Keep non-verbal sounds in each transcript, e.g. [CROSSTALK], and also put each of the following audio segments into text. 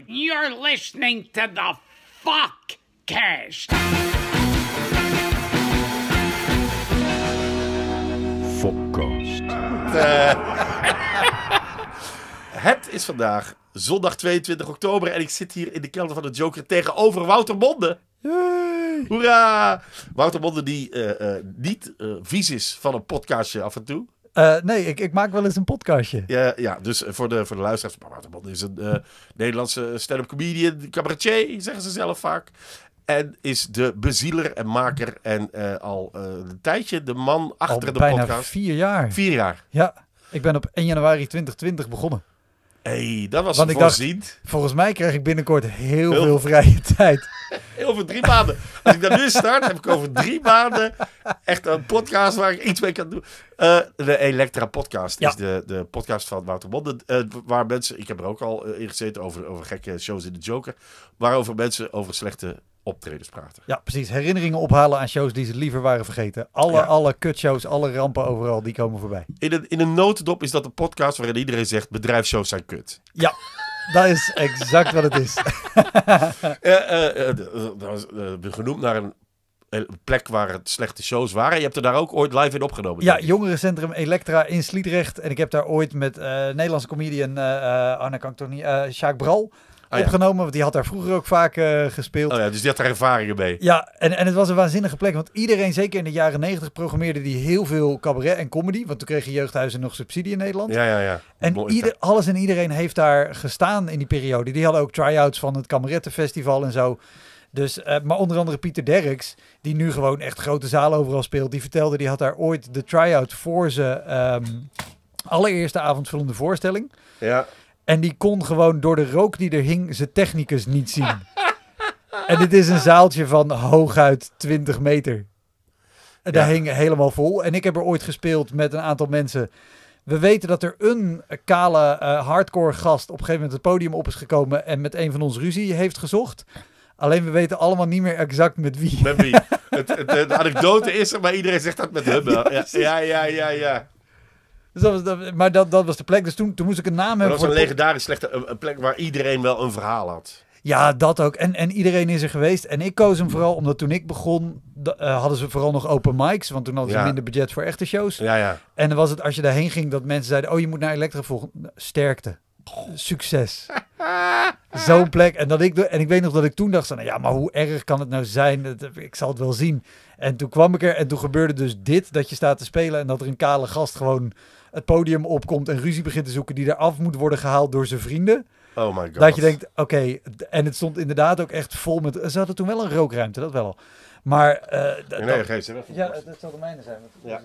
side. You're listening to the fuck cast. [LAUGHS] Eh, het is vandaag zondag 22 oktober en ik zit hier in de kelder van de Joker tegenover Wouter Monde. Hoera! Wouter Bonde die eh, eh, niet vies is van een podcastje af en toe. Eh, nee, ik, ik, maak wel eens een podcastje. Ja, ja dus eh, voor de, voor de luisteraars. Waterman is een eh, Nederlandse stand-up comedian, cabaretier, zeggen ze zelf vaak. En is de bezieler en maker en al een tijdje de man achter al de bijna podcast. vier jaar. Vier jaar. Ja, ik ben op 1 januari 2020 begonnen hey, dat was Want ik voorzien. Dacht, volgens mij krijg ik binnenkort heel, veel vrije [LAUGHS] tijd. Over drie maanden. Als ik daar nu start, heb ik over drie maanden echt een podcast waar ik iets mee kan doen. Eh, de Elektra podcast ja. is de, de podcast van Wouter Monde. Eh, waar mensen, ik heb er ook al eh, in gezeten, over, over gekke shows in de Joker. Waarover mensen over slechte optredens praten. Ja, precies. Herinneringen ophalen aan shows die ze liever waren vergeten. Alle, ja. alle kutshows, alle rampen overal, die komen voorbij. In een, in een notendop is dat een podcast waarin iedereen zegt... bedrijfshows zijn kut. Ja. Dat is exact wat het is. [LAUGHS] Eh, eh, eh, genoemd naar een plek waar het slechte shows waren. Je hebt er daar ook ooit live in opgenomen. Ja, jongerencentrum Elektra in Sliedrecht. En ik heb daar ooit met Nederlandse comedian uh, toch niet, uh, Jacques Bral. Oh, opgenomen. Want die had daar vroeger ook vaak eh, gespeeld. Oh, ja, dus die had daar ervaringen mee. Ja, en, en het was een waanzinnige plek. Want iedereen, zeker in de jaren negentig, programmeerde die heel veel cabaret en comedy. Want toen kregen je jeugdhuizen nog subsidie in Nederland. Ja, ja, ja. En ieder, alles en iedereen heeft daar gestaan in die periode. Die hadden ook try-outs van het Kamerettenfestival en zo. Dus, eh, maar onder andere Pieter Derks, die nu gewoon echt grote zalen overal speelt. Die vertelde, die had daar ooit de try-out voor ze ehm, allereerste avond van de voorstelling. Ja. En die kon gewoon door de rook die er hing zijn technicus niet zien. [LAUGHS] en dit is een zaaltje van hooguit 20 meter. En daar hing helemaal vol. En ik heb er ooit gespeeld met een aantal mensen. We weten dat er een kale eh, hardcore gast op een gegeven moment het podium op is gekomen en met een van ons ruzie heeft gezocht. Alleen we weten allemaal niet meer exact met wie. Met wie. [LAUGHS] het, de anekdote is er, maar iedereen zegt dat met hem. ja, ja, ja, ja. Dus dat maar dat, dat was de plek. Dus toen, toen moest ik een naam hebben. Dat was een legendarisch slechte een, plek waar iedereen wel een verhaal had. Ja, dat ook. En, en iedereen is er geweest. En ik koos hem vooral omdat toen ik begon, eh, hadden ze vooral nog open mics. Want toen hadden ze minder budget voor echte shows. Ja, ja. En dan was het als je daarheen ging dat mensen zeiden: Oh, je moet naar Elektra volgen. Sterkte. Succes. [LAUGHS] Zo'n plek. En, dat ik, en ik weet nog dat ik toen dacht: nou ja, maar hoe erg kan het nou zijn? Ik zal het wel zien. En toen kwam ik er en toen gebeurde dus dit: dat je staat te spelen en dat er een kale gast gewoon het podium opkomt en ruzie begint te zoeken, die eraf moet worden gehaald door zijn vrienden. Oh my god. Dat je denkt, oké, en het stond inderdaad ook echt vol met. Ze hadden toen wel een rookruimte, dat wel al. Maar. Eh, nee, nee, geef ze weg. Ja, dat zal de mijne zijn. Eh,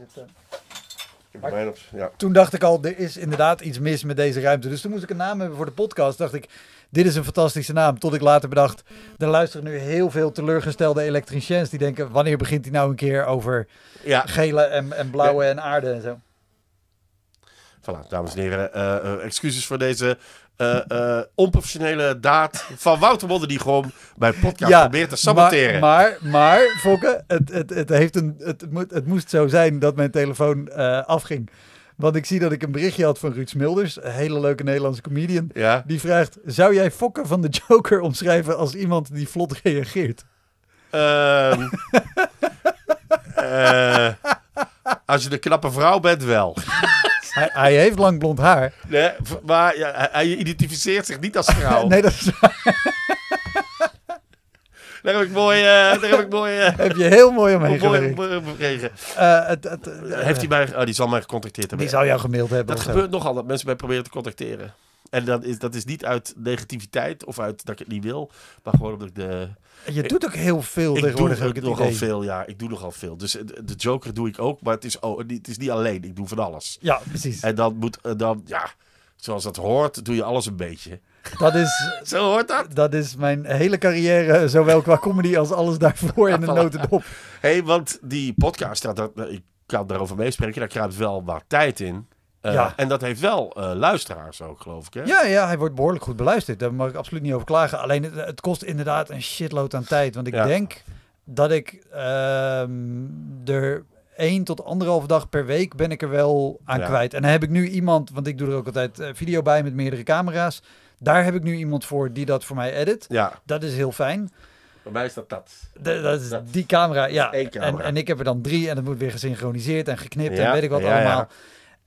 ja. Toen dacht ik al, er is inderdaad iets mis met deze ruimte. Dus toen moest ik een naam hebben voor de podcast. Dacht ik, dit is een fantastische naam. Tot ik later bedacht, er luisteren nu heel veel teleurgestelde elektriciens. Die denken, wanneer begint hij nou een keer over gele en, en blauwe en aarde en zo. Voilà, dames en heren, eh, eh, excuses voor deze eh, onprofessionele daad van Wouter die gewoon bij podcast probeert te saboteren. Maar, maar, maar Fokke, het, het, het, heeft een, het, moet, het moest zo zijn dat mijn telefoon afging. Want ik zie dat ik een berichtje had van Ruud Smilders, een hele leuke Nederlandse comedian. Die vraagt, zou jij Fokke van de Joker omschrijven als iemand die vlot reageert? Ehm, [LAUGHS] als je de knappe vrouw bent, wel hij, hij, heeft lang blond haar. Nee, maar hij identificeert zich niet als vrouw. [LAUGHS] nee, dat is Daar heb ik mooi. Eh, daar heb ik mooi. Eh, heb je heel mooi omheen gekregen. Eh, heeft hij mij? Oh, die zal mij gecontacteerd hebben. Die zou jou gemaild hebben. Dat gebeurt nogal dat mensen mij proberen te contacteren. En dat is, dat is niet uit negativiteit of uit dat ik het niet wil, maar gewoon omdat ik de... je doet ook heel veel ik tegenwoordig. Doe, ik doe nogal veel, ja. Ik doe nogal veel. Dus eh, de Joker doe ik ook, maar het is, oh, het is niet alleen. Ik doe van alles. Ja, precies. En dan moet, eh, dan, ja, zoals dat hoort, doe je alles een beetje. Dat is, [LAUGHS] Zo hoort dat. Dat is mijn hele carrière, eh, zowel qua comedy als alles daarvoor in de notendop. Hé, hey, want die podcast, dat, ik kan daarover meespreken, daar kruipt wel wat tijd in. Eh, ja. En dat heeft wel eh, luisteraars ook, geloof ik. Hè? Ja, ja, hij wordt behoorlijk goed beluisterd. Daar mag ik absoluut niet over klagen. Alleen het, kost inderdaad een shitload aan tijd. Want ik denk dat ik ehm, er één tot anderhalve dag per week ben ik er wel aan kwijt. En dan heb ik nu iemand, want ik doe er ook altijd eh, video bij met meerdere camera's. Daar heb ik nu iemand voor die dat voor mij edit. Ja. Dat is heel fijn. Bij mij is dat dat. De, dat is die camera, ja. En, en, ik heb er dan drie en dat moet weer gesynchroniseerd en geknipt en weet ik wat allemaal.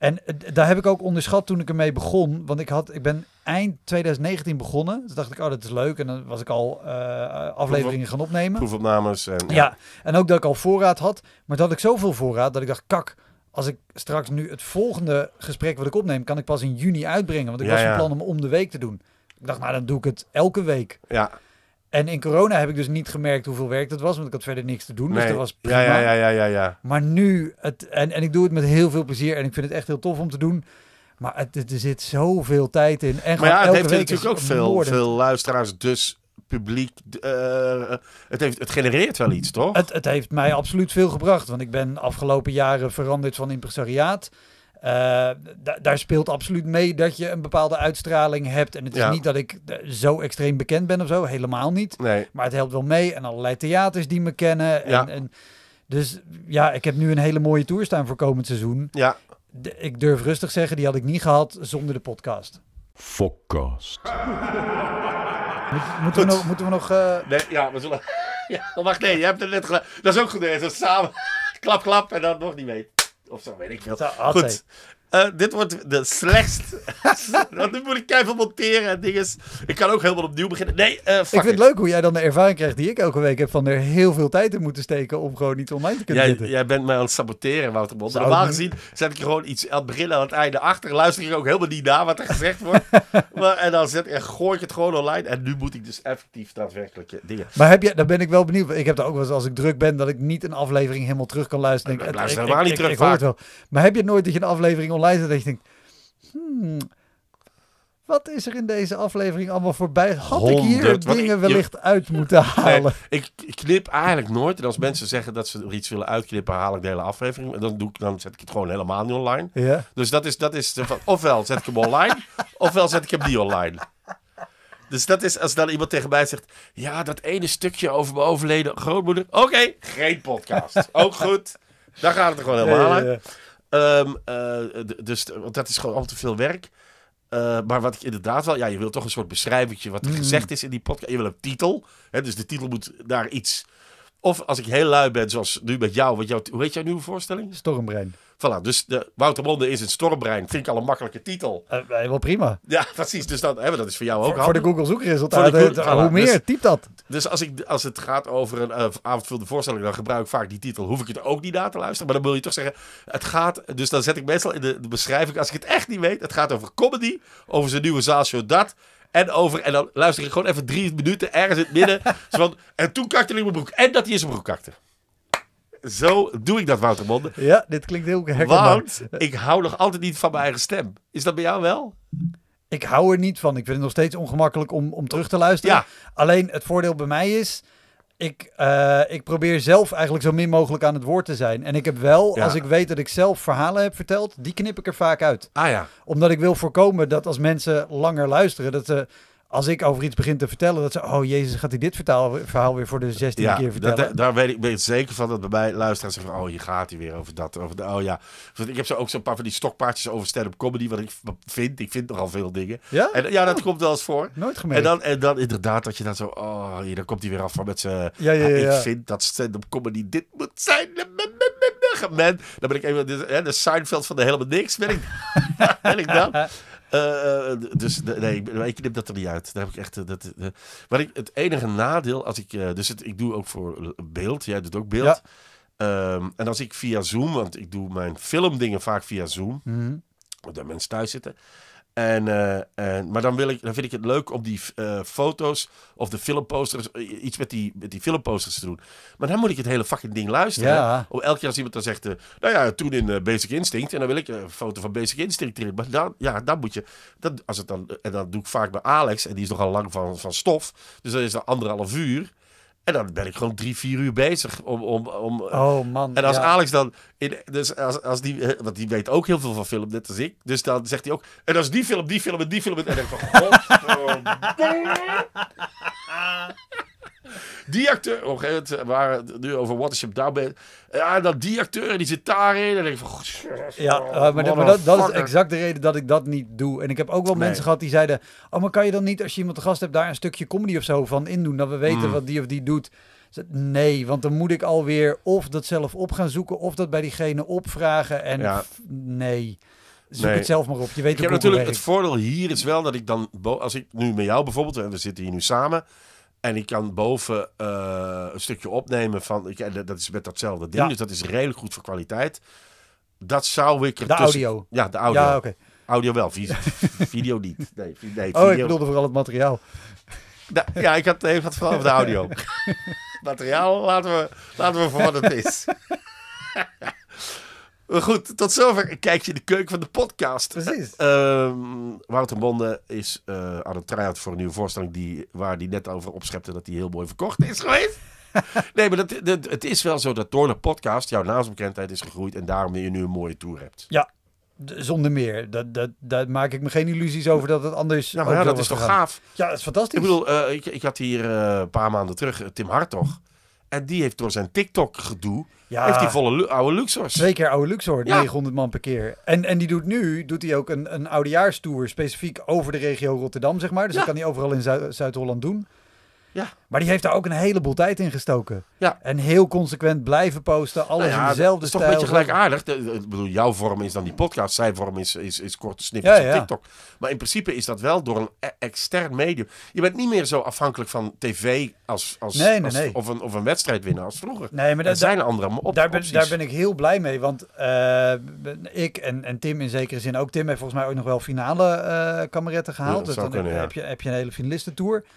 En eh, daar heb ik ook onderschat toen ik ermee begon. Want ik, had, ik ben eind 2019 begonnen. Toen dacht ik, oh, dat is leuk. En dan was ik al eh, eh, afleveringen gaan opnemen. Proefopnames. En, ja. en ook dat ik al voorraad had. Maar dat had ik zoveel voorraad dat ik dacht, kak, als ik straks nu het volgende gesprek wat ik opneem, kan ik pas in juni uitbrengen. Want ik ja, was van plan om om de week te doen. Ik dacht, nou, dan doe ik het elke week. Ja. En in corona heb ik dus niet gemerkt hoeveel werk dat was, want ik had verder niks te doen. Dus dat was prima. Ja, ja, ja, ja, ja, Maar nu, het, en, en ik doe het met heel veel plezier en ik vind het echt heel tof om te doen. Maar het, er zit zoveel tijd in. En maar ja, het heeft natuurlijk ook veel, veel luisteraars, dus publiek. Eh, het, heeft, het genereert wel iets, toch? Het, het heeft mij absoluut veel gebracht, want ik ben afgelopen jaren veranderd van impresariaat. Eh, daar speelt absoluut mee dat je een bepaalde uitstraling hebt. En het is niet dat ik eh, zo extreem bekend ben of zo, helemaal niet. Nee. Maar het helpt wel mee. En allerlei theaters die me kennen. En, en, dus ja, ik heb nu een hele mooie tour staan voor komend seizoen. Ja. ik durf rustig zeggen, die had ik niet gehad zonder de podcast. Podcast. [LAUGHS] moeten, we nog, moeten we nog... Eh, nee, ja, we zullen... [LAUGHS] Ja, wacht, nee, je hebt het net gedaan. Dat is ook goed, dat samen... [LAUGHS] klap, klap en dan nog niet mee of zo, weet ik veel. Goed, eh, dit wordt de slechtst. [LAUGHS] Want nu moet ik keihard monteren en dingen. Ik kan ook helemaal opnieuw beginnen. Nee, eh, Ik vind het leuk hoe jij dan de ervaring krijgt die ik elke week heb van er heel veel tijd in moeten steken om gewoon iets online te kunnen jij, zitten. Jij bent mij aan het saboteren, Wouter Bond. Normaal gezien zet ik gewoon iets aan het begin en aan het einde achter. Luister ik ook helemaal niet naar wat er gezegd wordt. [LAUGHS] maar, en dan zet, en gooi ik het gewoon online. En nu moet ik dus effectief daadwerkelijke dingen. Maar heb je, daar ben ik wel benieuwd. Ik heb daar ook wel eens als ik druk ben dat ik niet een aflevering helemaal terug kan luisteren. Ik, luister helemaal niet terug. Ik, Maar heb je nooit dat je een aflevering online dat hmm, wat is er in deze aflevering allemaal voorbij? Had ik hier dingen wellicht uit moeten halen? ik knip eigenlijk nooit. En als mensen zeggen dat ze er iets willen uitknippen, haal ik de hele aflevering. En dan, doe ik, dan zet ik het gewoon helemaal niet online. Ja. Dus dat is, dat is ofwel zet ik hem online, [LAUGHS] ofwel zet ik hem niet online. Dus dat is als dan iemand tegen mij zegt: Ja, dat ene stukje over mijn overleden grootmoeder. Oké, geen podcast. Ook goed. Dan gaat het er gewoon helemaal ja, Ehm, eh, dus, want dat is gewoon al te veel werk. Eh, maar wat ik inderdaad wel... Ja, je wilt toch een soort beschrijving, wat er mhm. gezegd is in die podcast. Je wil een titel. Hè, dus de titel moet daar iets... Of als ik heel lui ben, zoals nu met jou. Wat jou hoe heet jouw nieuwe voorstelling? Stormbrein. Voilà, dus de, Wouter Monde is een stormbrein. Vind ik al een makkelijke titel. Uh, wel prima. Ja, precies. Dus dat, hebben dat is voor jou ook Voor de Google zoekresultaten. Eh, hoe meer, dus- typ dat. Dus als, ik, als het gaat over een uh, avondvulde voorstelling, dan gebruik ik vaak die titel. Hoef ik het ook niet na te luisteren. Maar dan wil je toch zeggen, het gaat... Dus dan zet ik meestal in de, beschrijving, als ik het echt niet weet, het gaat over comedy, over zijn nieuwe zaalshow dat... En over, en dan luister ik gewoon even drie minuten ergens in het midden. [LAUGHS] en toen kakte hij in mijn broek. En dat hij in zijn broek zo doe ik dat, Wouter Monde. Ja, dit klinkt heel herkenbaar. Want eh, ik hou nog altijd niet van mijn eigen stem. Is dat bij jou wel? Ik hou er niet van. Ik vind het nog steeds ongemakkelijk om, om terug te luisteren. Alleen het voordeel bij mij is... Ik, eh, ik probeer zelf eigenlijk zo min mogelijk aan het woord te zijn. En ik heb wel, als ik weet dat ik zelf verhalen heb verteld, die knip ik er vaak uit. Ah ja. Omdat ik wil voorkomen dat als mensen langer luisteren, dat ze als ik over iets begin te vertellen, dat ze, oh jezus, gaat hij dit verhaal weer voor de 16 ja, keer vertellen? Dat, daar weet ik, zeker van, dat bij mij luisteraars ze van, oh, hier gaat hij weer over dat, over de, oh ja. Ik heb zo ook zo'n paar van die stokpaardjes over stand-up comedy, wat ik vind, ik vind nogal veel dingen. Ja? En, ja, dat oh. komt wel eens voor. Nooit gemerkt. En dan, en dan inderdaad dat je dan zo, oh, hier, dan komt hij weer af van met zijn, ja, ja, ja, ik vind dat stand-up comedy, dit moet zijn, Dan ben ik even, hè, de Seinfeld van de helemaal niks, ben ik, [LAUGHS] ben ik dan. Eh, eh, dus nee, ik knip dat er niet uit. Daar heb ik echt. Eh, dat, maar ik, het enige nadeel als ik. dus ik doe ook voor beeld. Jij doet ook beeld. Ehm, en als ik via Zoom, want ik doe mijn filmdingen vaak via Zoom. Mm -hmm. Omdat mensen thuis zitten. En, eh, en, maar dan, wil ik, dan vind ik het leuk om die eh, foto's of de filmposters, eh, iets met die, met die filmposters te doen. Maar dan moet ik het hele fucking ding luisteren. Ja. Om elk jaar als iemand dan zegt, nou ja, toen in Basic Instinct. En dan wil ik een foto van Basic Instinct erin. Maar dan, ja, dan moet je, dat, als het dan, en dat doe ik vaak bij Alex. En die is nogal lang van, van stof. Dus dat is dan anderhalf uur. En dan ben ik gewoon drie, vier uur bezig om... om, om eh, oh man, En als Alex dan... dus als, als die, eh, want die weet ook heel veel van film, net als ik. Dus dan zegt hij ook... En als die film, die film en die film... En dan denk ik van... [LAUGHS] [LAUGHS] Die acteur, op een gegeven moment eh, waren nu over Watership Down bent. Ja, eh, ah, dat die acteur die zit daarin. En ik van, ja, eh, maar, dat, dat is exact de reden dat ik dat niet doe. En ik heb ook wel mensen gehad die zeiden: Oh, maar kan je dan niet, als je iemand te gast hebt, daar een stukje comedy of zo van indoen? Dat we weten mm. wat die of die doet. Nee, want dan moet ik alweer of dat zelf op gaan zoeken, of dat bij diegene opvragen. En nee. Zoek het zelf maar op. Je weet natuurlijk het voordeel hier is wel dat ik dan, als ik nu met jou bijvoorbeeld, en we zitten hier nu samen, en ik kan boven eh, een stukje opnemen van. dat is met datzelfde ding. Dus dat is redelijk goed voor kwaliteit. Dat zou ik er De tussen, audio. Ja, de audio. Audio wel, video, [LAUGHS] video niet. Nee, nee, oh, ik bedoelde vooral het materiaal. Nou, ja, ik had even wat over de audio. [LAUGHS] materiaal laten we, laten we voor wat het is. [LAUGHS] Maar eh, goed, tot zover kijk je in de keuken van de podcast. Precies. Eh, ehm, Wouter Bonde is eh, aan het try voor een nieuwe voorstelling... Die, waar hij net over opschepte dat hij heel mooi verkocht is geweest. [LAUGHS] nee, maar dat, het is wel zo dat door de podcast jouw naamsbekendheid is gegroeid... en daarom je nu een mooie tour hebt. Ja, zonder meer. Dat, dat, daar maak ik me geen illusies over dat het anders. Nou, dat is toch gaaf? Ja, dat is fantastisch. Ik bedoel, ik, ik had hier een paar maanden terug uh, Tim Hartog. En die heeft door zijn TikTok-gedoe... heeft die volle oude Luxor. Twee keer oude Luxor, ja. 900 man per keer. En, en die doet nu doet hij ook een, een oudejaarstour specifiek over de regio Rotterdam, zeg maar. Dus ja. kan hij overal in Zuid-Holland doen. Ja. Maar die heeft daar ook een heleboel tijd in gestoken. Ja. En heel consequent blijven posten, alles nou in dezelfde Het is toch een beetje gelijkaardig. ik bedoel, jouw vorm is dan die podcast, zijn vorm is, is, is korte snippets op TikTok. Maar in principe is dat wel door een e- extern medium. Je bent niet meer zo afhankelijk van tv als, als, Of, een, of een wedstrijd winnen als vroeger. Nee, maar er zijn andere op, daar ben, opties. Daar ben ik heel blij mee, want eh, ik en, en Tim in zekere zin ook. Tim heeft volgens mij ook nog wel finale eh, kameretten gehaald. dus dan heb, je, heb je een hele finalistentour. tour.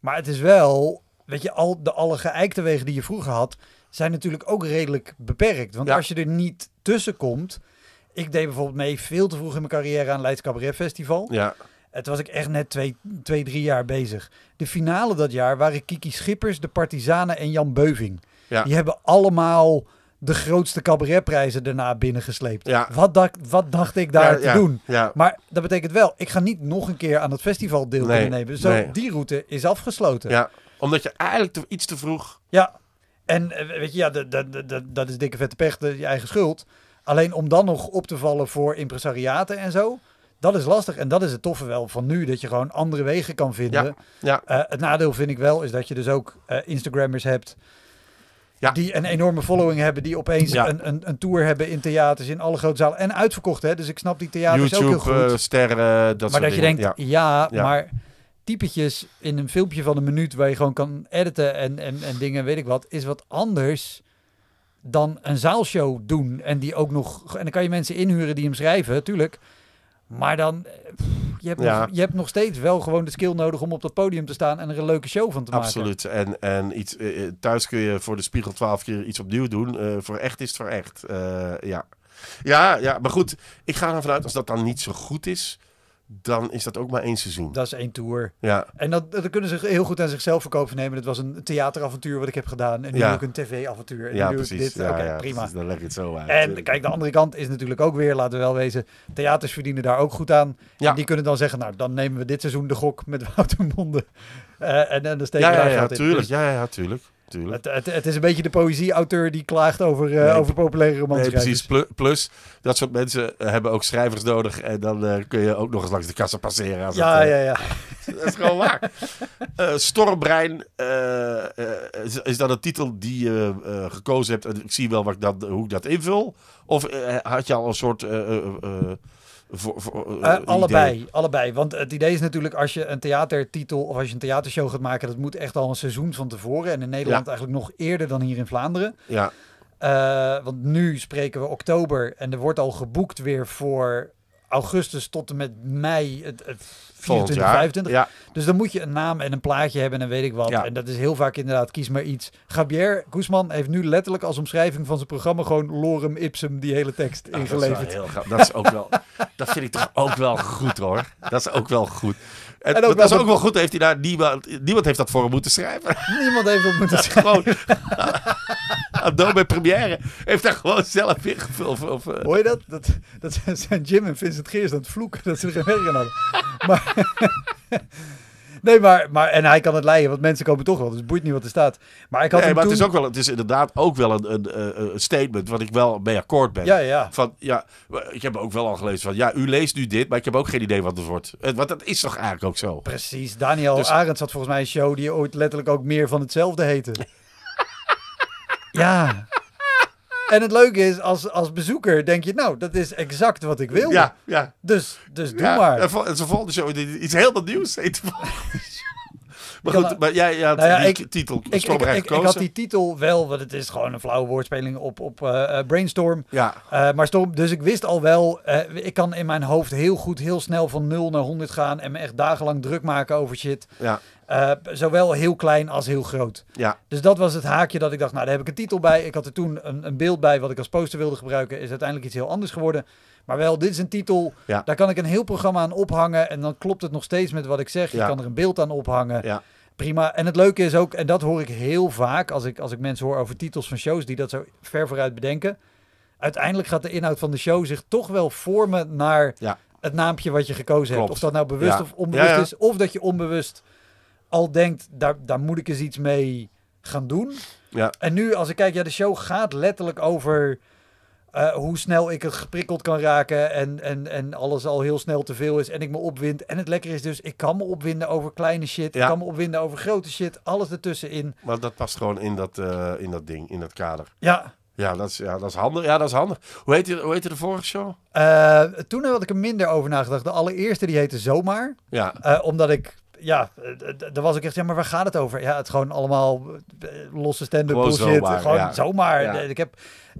Maar het is wel, weet je, al de alle geëikte wegen die je vroeger had, zijn natuurlijk ook redelijk beperkt. Want als je er niet tussen komt. Ik deed bijvoorbeeld mee veel te vroeg in mijn carrière aan Leids Cabaret Festival. Ja. Het was ik echt net twee, twee, drie jaar bezig. De finale dat jaar waren Kiki Schippers, de Partizanen en Jan Beuving. Ja. Die hebben allemaal de grootste cabaretprijzen daarna binnengesleept. Ja. Wat, dacht, wat dacht ik daar te doen? Maar dat betekent wel, ik ga niet nog een keer aan het festival deel nee, nemen. Zo, Die route is afgesloten. Ja, omdat je eigenlijk te, iets te vroeg... Ja, en eh, weet je, ja, dat, dat is dikke vette pech, je eigen schuld. Alleen om dan nog op te vallen voor impresariaten en zo... Dat is lastig en dat is het toffe wel van nu, dat je gewoon andere wegen kan vinden. Ja, eh, het nadeel vind ik wel is dat je dus ook eh, Instagrammers hebt ja. Die een enorme following hebben. Die opeens een, een, een tour hebben in theaters in alle grote zalen. En uitverkocht, hè? Dus ik snap die theaters ook heel eh, goed. sterren, dat Maar dat je denkt, ja, maar typetjes in een filmpje van een minuut... waar je gewoon kan editen en, en, en dingen, weet ik wat... is wat anders dan een zaalshow doen. En die ook nog... En dan kan je mensen inhuren die hem schrijven, tuurlijk... Maar dan, eh, je, hebt nog, je hebt nog steeds wel gewoon de skill nodig om op dat podium te staan en er een leuke show van te maken. Absoluut. En, en iets, eh, eh, thuis kun je voor de spiegel twaalf keer iets opnieuw doen. voor echt is het voor echt. ja. Ja, ja, maar goed, ik ga ervan uit als dat dan niet zo goed is, dan is dat ook maar één seizoen. Dat is één tour. Ja. En dat, dat kunnen ze heel goed aan zichzelf verkopen nemen. Het was een theateravontuur wat ik heb gedaan. En nu ook een tv-avontuur. En ja, nu precies. dit. Ja, prima. Dan leg je het zo uit. En kijk, de andere kant is natuurlijk ook weer, laten we wel wezen, theaters verdienen daar ook goed aan. Ja. En die kunnen dan zeggen, nou, dan nemen we dit seizoen de gok met [LAUGHS] Wouter Monde. Eh, en, en dan steken dus ja, ja, ja, tuurlijk. ja, ja, tuurlijk. Het, het, is een beetje de poëzie-auteur die klaagt over, uh, over populaire romans. Nee, precies. Plus, dat soort mensen eh, hebben ook schrijvers nodig. En dan eh, kun je ook nog eens langs de kassa passeren. Als ja, ja, ja. [LAUGHS] dat is gewoon waar. Stormbrein is, is, dat een titel die je gekozen hebt. En ik zie wel wat ik dat, hoe ik dat invul. Of had je al een soort voor, voor eh, eh, allebei, allebei. Want het idee is natuurlijk als je een theatertitel of als je een theatershow gaat maken, dat moet echt al een seizoen van tevoren. En in Nederland eigenlijk nog eerder dan hier in Vlaanderen. Ja. Eh, want nu spreken we oktober en er wordt al geboekt weer voor augustus tot en met mei het, 24, 25. Ja. Dus dan moet je een naam en een plaatje hebben en weet ik wat. Ja. En dat is heel vaak inderdaad, kies maar iets. Gabriel Guzman heeft nu letterlijk als omschrijving van zijn programma gewoon lorem ipsum die hele tekst ingeleverd. Nou, dat is, heel dat is ook wel, [LAUGHS] dat vind ik toch ook wel goed hoor. Dat is ook wel goed. En, dat is ook wel goed, heeft hij daar niemand, niemand heeft dat voor hem moeten schrijven. Niemand heeft dat moeten [LAUGHS] schrijven. Gewoon, [LAUGHS] Adobe Premiere heeft daar gewoon zelf ingevuld. Of, Hoor je dat? dat? Dat zijn Jim en Vincent Geers aan het vloeken dat ze er geen werk aan hadden. Maar... [LAUGHS] Nee, maar, maar en hij kan het leiden, want mensen komen toch wel. Dus het boeit niet wat er staat. Maar, ik had nee, maar het, is ook wel, het is inderdaad ook wel een, een, een statement wat ik wel mee akkoord ben. Ja, ja. Van, ja, ik heb ook wel al gelezen van, ja, u leest nu dit, maar ik heb ook geen idee wat het wordt. Eh, want dat is toch eigenlijk ook zo? Precies. Daniel dus... zat had volgens mij een show die ooit letterlijk ook meer van hetzelfde heette. [LAUGHS] Ja. En het leuke is, als, als bezoeker denk je, nou, dat is exact wat ik wil. Ja, ja. Dus, dus doe ja, maar. En, zo ze show, iets heel wat nieuws Maar goed, maar jij, had nou ja, die ik, titel ik, ik, ik, had die titel wel, want het is gewoon een flauwe woordspeling op, op eh, eh, Brainstorm. Ja. Eh, maar stom, dus ik wist al wel, ik kan in mijn hoofd heel goed heel snel van 0 naar 100 gaan en me echt dagenlang druk maken over shit. Ja. Eh, zowel heel klein als heel groot. Ja. Dus dat was het haakje dat ik dacht, nou daar heb ik een titel bij. Ik had er toen een, een beeld bij wat ik als poster wilde gebruiken. Is uiteindelijk iets heel anders geworden. Maar wel, dit is een titel, daar kan ik een heel programma aan ophangen. En dan klopt het nog steeds met wat ik zeg. Je kan er een beeld aan ophangen. Ja. Prima. En het leuke is ook, en dat hoor ik heel vaak als ik, als ik mensen hoor over titels van shows die dat zo ver vooruit bedenken. Uiteindelijk gaat de inhoud van de show zich toch wel vormen naar het naampje wat je gekozen hebt. Of dat nou bewust of onbewust is. Of dat je onbewust al denkt, daar, daar moet ik eens iets mee gaan doen. Ja. En nu, als ik kijk, ja, de show gaat letterlijk over eh, hoe snel ik het geprikkeld kan raken en, en, en alles al heel snel te veel is en ik me opwind. En het lekker is dus, ik kan me opwinden over kleine shit, ik kan me opwinden over grote shit, alles ertussenin. Maar dat past gewoon in dat, eh, in dat ding, in dat kader. Ja. Ja dat, is, ja, dat is handig. Ja, dat is handig. Hoe heette, hoe heet de vorige show? Eh, toen had ik er minder over nagedacht. De allereerste die heette Zomaar. Ja. omdat ik ja, er was ik echt, ja, maar waar gaat het over? Ja, het gewoon allemaal eh, losse stand-up bullshit. Zomaar, gewoon zomaar. Ik, heb,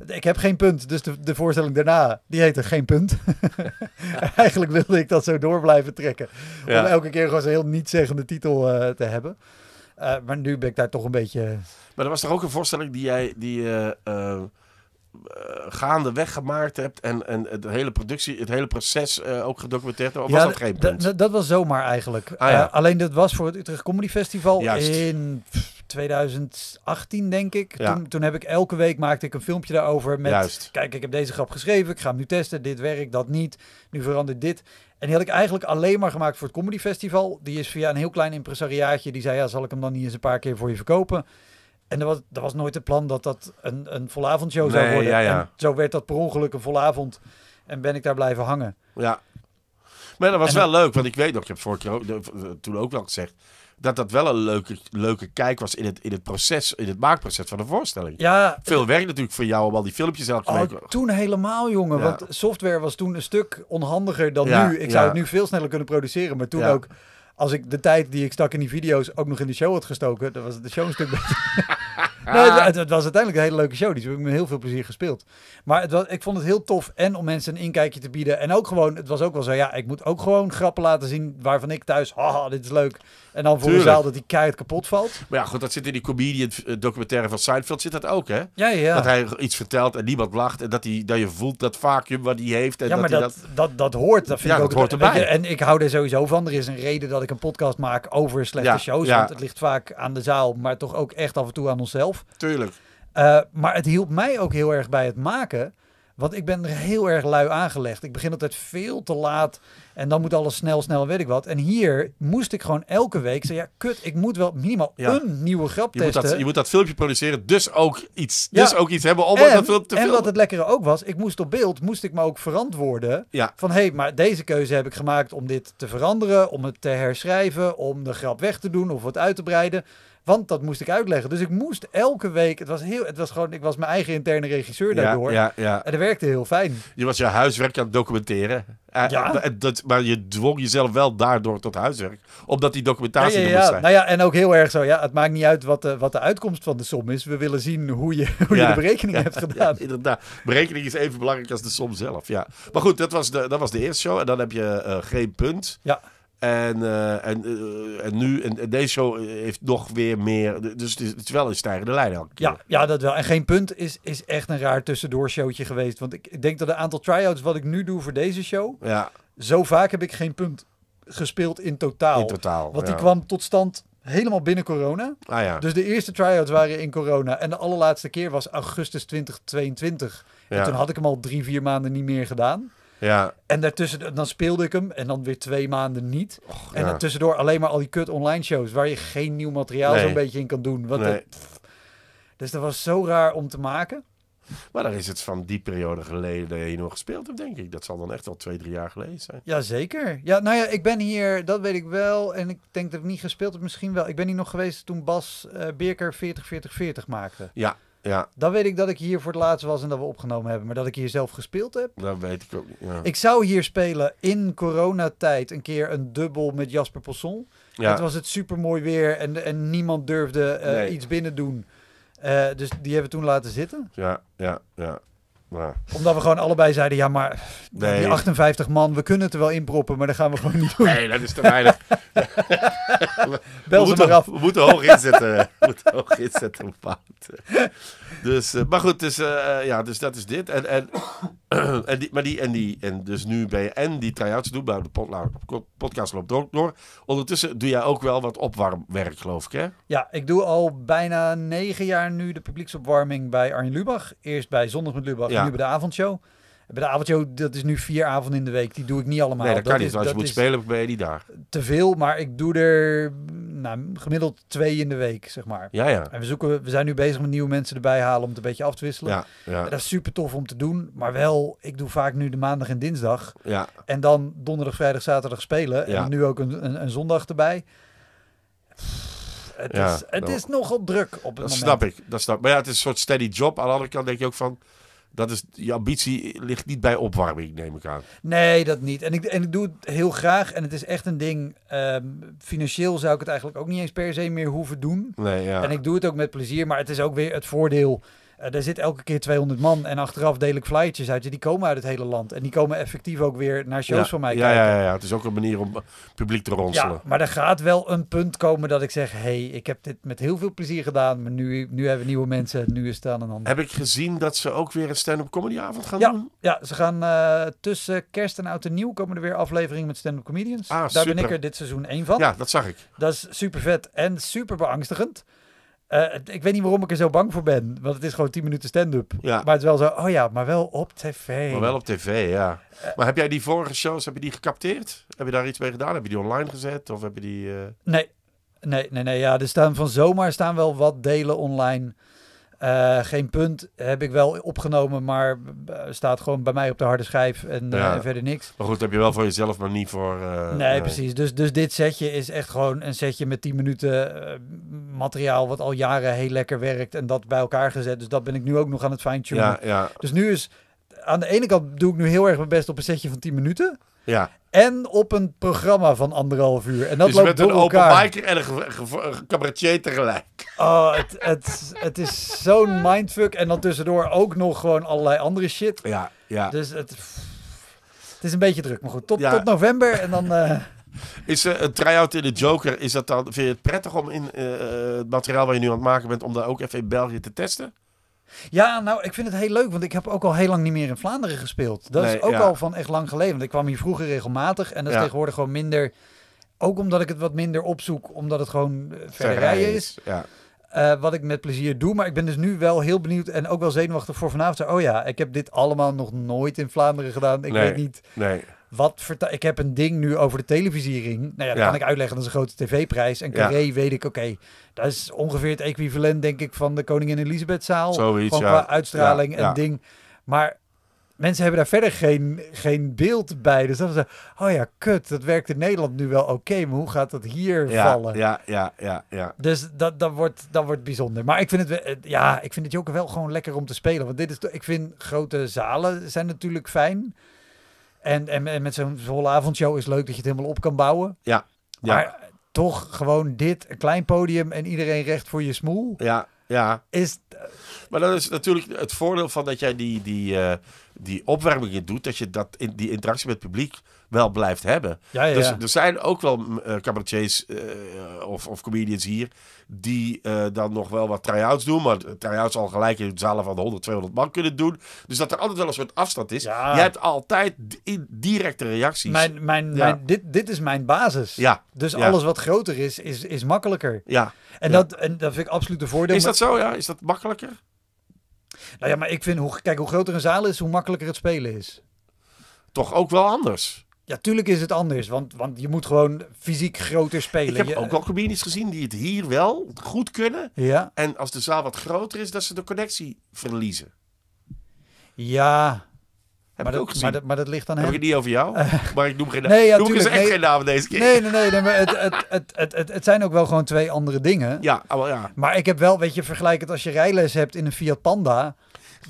ik heb geen punt. Dus de, de voorstelling daarna, die heette Geen Punt. [LAUGHS] Eigenlijk wilde ik dat zo door blijven trekken. Om elke keer gewoon zo'n heel niet-zeggende titel eh, te hebben. Eh, maar nu ben ik daar toch een beetje... Maar er was toch ook een voorstelling die jij... Die, eh, gaandeweg gemaakt hebt en, en het hele productie, het hele proces eh, ook gedocumenteerd Of ja, was dat geen punt? Dat was zomaar eigenlijk. Ah, ja. Eh, alleen dat was voor het Utrecht Comedy Festival in 2018, denk ik. Toen, toen heb ik elke week maakte ik een filmpje daarover met... Kijk, ik heb deze grap geschreven, ik ga hem nu testen. Dit werkt, dat niet. Nu verandert dit. En die had ik eigenlijk alleen maar gemaakt voor het Comedy Festival. Die is via een heel klein impresariaatje. Die zei, ja, zal ik hem dan niet eens een paar keer voor je verkopen? En er was, was nooit het plan dat dat een, een volavondshow zou worden. Ja, ja. En zo werd dat per ongeluk een volavond. En ben ik daar blijven hangen. Ja. Maar dat was wel leuk, want ik weet nog, ik heb vorig jaar ook, toen ook wel gezegd dat dat wel een leuke, leuke kijk was in het, in het proces, in het maakproces van de voorstelling. Ja, Veel werk natuurlijk voor jou al die filmpjes elke oh, Toen helemaal, jongen. Want software was toen een stuk onhandiger dan nu. Ik zou het nu veel sneller kunnen produceren, maar toen ook als ik de tijd die ik stak in die video's ook nog in de show had gestoken, dan was de show een stuk beter. [LAUGHS] nee, het, was uiteindelijk een hele leuke show. Die heb ik met heel veel plezier gespeeld. Maar het was, ik vond het heel tof en om mensen een inkijkje te bieden. En ook gewoon, het was ook wel zo, ja, ik moet ook gewoon grappen laten zien waarvan ik thuis, ha, dit is leuk. En dan voor een zaal dat die keihard kapot valt. Maar ja, goed, dat zit in die comedian eh, documentaire van Seinfeld zit dat ook, hè? Ja, ja. Dat hij iets vertelt en niemand lacht. En dat, hij, dat je voelt dat vacuüm wat hij heeft. En ja, maar dat, dat, dat, dat, dat hoort. Dat vind ik ook, dat hoort erbij. en ik hou er sowieso van. Er is een reden dat ik een podcast maak over slechte shows. Ja. Want het ligt vaak aan de zaal, maar toch ook echt af en toe aan onszelf. Tuurlijk. Eh, maar het hielp mij ook heel erg bij het maken want ik ben er heel erg lui aangelegd. Ik begin altijd veel te laat. En dan moet alles snel, snel, weet ik wat. En hier moest ik gewoon elke week zeggen... Ja, kut, ik moet wel minimaal een nieuwe grap je testen. Moet dat, je moet dat filmpje produceren, dus ook iets, dus ook iets hebben en, En wat het lekkere ook was, ik moest op beeld, moest ik me ook verantwoorden. Van, hé, hey, maar deze keuze heb ik gemaakt om dit te veranderen... om het te herschrijven, om de grap weg te doen of wat uit te breiden... Want dat moest ik uitleggen. Dus ik moest elke week. Het was heel. Het was gewoon. Ik was mijn eigen interne regisseur daardoor. Ja, ja, ja. En dat werkte heel fijn. Je was je huiswerk aan het documenteren. Eh, ja. Eh, dat, maar je dwong jezelf wel daardoor tot huiswerk. Omdat die documentatie ja, ja. Er moest zijn. Nou ja, en ook heel erg zo. Ja, het maakt niet uit wat de, wat de uitkomst van de som is. We willen zien hoe je, hoe je de berekening hebt gedaan. inderdaad. Berekening is even belangrijk als de som zelf. Ja. Maar goed, dat was de, dat was de eerste show. En dan heb je eh, geen punt. Ja. En, eh, en, eh, en nu, en, deze show heeft nog weer meer. Dus het is, wel een stijgende lijn dan. Ja, ja, dat wel. En geen punt is, is echt een raar tussendoor showtje geweest. Want ik denk dat het aantal try-outs wat ik nu doe voor deze show. Ja. Zo vaak heb ik geen punt gespeeld in totaal. In totaal. Want die kwam tot stand helemaal binnen corona. Ah, ja. Dus de eerste try-outs waren in corona. En de allerlaatste keer was augustus 2022. En ja. toen had ik hem al drie, vier maanden niet meer gedaan. Ja. En daartussen, dan speelde ik hem en dan weer twee maanden niet. en ja. tussendoor alleen maar al die kut online shows waar je geen nieuw materiaal zo'n beetje in kan doen. Wat nee. dus dat was zo raar om te maken. Maar daar is het van die periode geleden je nog gespeeld hebt, denk ik. Dat zal dan echt al twee, drie jaar geleden zijn. Jazeker. Ja, nou ja, ik ben hier, dat weet ik wel. En ik denk dat ik niet gespeeld heb, misschien wel. Ik ben hier nog geweest toen Bas uh, Beerker 40-40-40 maakte. Ja, ja. Dan weet ik dat ik hier voor het laatst was en dat we opgenomen hebben. Maar dat ik hier zelf gespeeld heb. Dat weet ik ook niet. Ja. Ik zou hier spelen in coronatijd een keer een dubbel met Jasper Poisson. Ja. Het was het supermooi weer en, en niemand durfde eh, iets binnen doen. Uh, dus die hebben we toen laten zitten. Ja, ja, ja. Nou. Omdat we gewoon allebei zeiden, ja, maar die 58 man, we kunnen het er wel inproppen, maar dat gaan we gewoon niet doen. Nee, dat is te weinig. [LAUGHS] Bel ze maar af. We moeten hoog inzetten. we moeten hoog inzetten op Dus, eh, maar goed, dus, eh, eh, ja, dus dat is dit. En, en, [CLEARS THROAT] en, die, maar die, en, die, en dus nu ben en die try-outs doen, de podcast loopt ook door. Ondertussen doe jij ook wel wat opwarmwerk, geloof ik, hè? Ja, ik doe al bijna negen jaar nu de publieksopwarming bij Arjen Lubach. Eerst bij Zondag met Lubach. Ja nu bij de avondshow. Bij de avondshow, dat is nu vier avonden in de week. Die doe ik niet allemaal. Nee, dat, kan niet. Als je moet spelen, ben je die daar. Te veel, maar ik doe er nou, gemiddeld twee in de week, zeg maar. Ja, ja. En we, zoeken, we zijn nu bezig met nieuwe mensen erbij halen om het een beetje af te wisselen. Ja, ja. dat is super tof om te doen. Maar wel, ik doe vaak nu de maandag en dinsdag. Ja. En dan donderdag, vrijdag, zaterdag spelen. En nu ook een, een, zondag erbij het, is, het is nogal druk op het dat snap ik. Dat snap Maar ja, het is een soort steady job. Aan de andere kant denk je ook van... Dat is, je ambitie ligt niet bij opwarming, neem ik aan. Nee, dat niet. En ik, en ik doe het heel graag. En het is echt een ding. Ehm, financieel zou ik het eigenlijk ook niet eens per se meer hoeven doen. Nee, ja. En ik doe het ook met plezier. Maar het is ook weer het voordeel er eh, daar zit elke keer 200 man en achteraf deel ik flyertjes uit. Die komen uit het hele land. En die komen effectief ook weer naar shows van mij kijken. Ja, ja, ja, het is ook een manier om eh, publiek te ronselen. Ja, maar er gaat wel een punt komen dat ik zeg... hé, hey, ik heb dit met heel veel plezier gedaan... maar nu, nu hebben we nieuwe mensen, nu is het aan een ander. Heb ik gezien dat ze ook weer een stand-up comedyavond gaan doen? Ja, ze gaan eh, tussen kerst en oud en nieuw... komen er weer afleveringen met stand-up comedians. Ah, Daar ben ik er dit seizoen één van. Ja, dat zag ik. Dat is super vet en super beangstigend. Eh, ik weet niet waarom ik er zo bang voor ben. Want het is gewoon 10 minuten stand-up. Maar het is wel zo, oh ja, maar wel op tv. Maar wel op tv, ja. Eh, maar heb jij die vorige shows, heb je die gecapteerd? Heb je daar iets mee gedaan? Heb je die online gezet? Of heb je die... Eh? Nee, nee, nee, nee. Ja, er staan van zomaar staan wel wat delen online... Eh, geen punt heb ik wel opgenomen, maar eh, staat gewoon bij mij op de harde schijf en, eh, verder niks. Maar goed, heb je wel voor jezelf, maar niet voor... nee, precies. Dus, dus dit setje is echt gewoon een setje met 10 minuten materiaal wat al jaren heel lekker werkt en dat bij elkaar gezet. Dus dat ben ik nu ook nog aan het fijn-tunen. Ja, ja. Dus nu is... Aan de ene kant doe ik nu heel erg mijn best op een setje van 10 minuten. Ja en op een programma van anderhalf uur. En dat dus loopt met een open mic en een cabaretier tegelijk. Oh, het, het, het is zo'n mindfuck. En dan tussendoor ook nog gewoon allerlei andere shit. Ja, ja. Dus het, het is een beetje druk. Maar goed, tot, tot november en dan... Eh, is het eh, een try-out in de Joker, is dat dan, vind je het prettig om in eh, het materiaal waar je nu aan het maken bent, om daar ook even in België te testen? Ja, nou, ik vind het heel leuk, want ik heb ook al heel lang niet meer in Vlaanderen gespeeld. Dat is ook al van echt lang geleden, want ik kwam hier vroeger regelmatig en dat is tegenwoordig gewoon minder... Ook omdat ik het wat minder opzoek, omdat het gewoon eh, verder rijden is. Ja. Eh, wat ik met plezier doe. Maar ik ben dus nu wel heel benieuwd en ook wel zenuwachtig voor vanavond. Oh ja, ik heb dit allemaal nog nooit in Vlaanderen gedaan. Ik weet niet. Nee wat ik heb een ding nu over de televisiering. Nou ja, dat kan ik uitleggen, dat is een grote tv-prijs. En Carré weet ik, oké, dat is ongeveer het equivalent, denk ik, van de Koningin Elisabethzaal. zaal van qua uitstraling en ding. Maar mensen hebben daar verder geen, geen beeld bij. Dus dat ze oh ja, kut, dat werkt in Nederland nu wel oké, maar hoe gaat dat hier vallen? Ja, ja, ja, ja. Dus dat, dat, wordt, dat wordt bijzonder. Maar ik vind het, eh, ja, ik vind het ook wel gewoon lekker om te spelen. Want dit is, ik vind grote zalen zijn natuurlijk fijn. En, en, met zo'n volle avondshow is leuk dat je het helemaal op kan bouwen. Ja. Maar toch gewoon dit, een klein podium en iedereen recht voor je smoel. Ja, ja. Is... Maar dat is natuurlijk het voordeel van dat jij die, die, uh, die doet. Dat je dat in die interactie met het publiek wel blijft hebben. dus er zijn ook wel uh, cabaretiers eh, of, of comedians hier die eh, dan nog wel wat try-outs doen. Maar try-outs al gelijk in zalen van de 100, 200 man kunnen doen. Dus dat er altijd wel een soort afstand is. Je hebt altijd directe reacties. Mijn, mijn, mijn, dit, dit is mijn basis. Dus alles wat groter is, is, is makkelijker. Ja. En, Dat, en dat vind ik absoluut de voordeel. Is dat zo? Ja? Is dat makkelijker? Nou ja, maar ik vind, hoe, kijk, hoe groter een zaal is, hoe makkelijker het spelen is. Toch ook wel anders. Ja, tuurlijk is het anders, want, want je moet gewoon fysiek groter spelen. Ik heb je, ook wel gezien die het hier wel goed kunnen. Ja. En als de zaal wat groter is, dat ze de connectie verliezen. Ja, Heb dat, ook dat, maar dat, ligt aan heb ik niet over jou? [LAUGHS] maar ik noem geen Nee, ja, noem dus echt geen naam deze keer. Nee, nee, nee. nee het, het, het, het, het, het, zijn ook wel gewoon twee andere dingen. Ja, maar oh, ja. Maar ik heb wel, weet je, vergelijk het als je rijles hebt in een Fiat Panda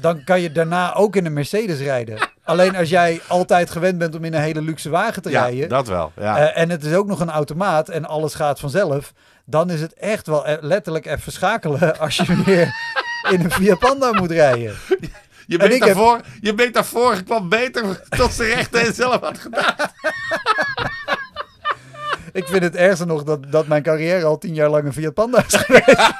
dan kan je daarna ook in een Mercedes rijden. [LAUGHS] Alleen als jij altijd gewend bent om in een hele luxe wagen te ja, rijden. Dat wel. Ja. Eh, en het is ook nog een automaat en alles gaat vanzelf. Dan is het echt wel e- letterlijk even schakelen [LAUGHS] als je [LAUGHS] weer in een Fiat Panda moet rijden. Je bent, daarvoor, je bent daarvoor kwam beter tot ze rechten zelf had gedaan. Ik vind het erger nog dat, dat mijn carrière al tien jaar lang een Fiat Panda is geweest.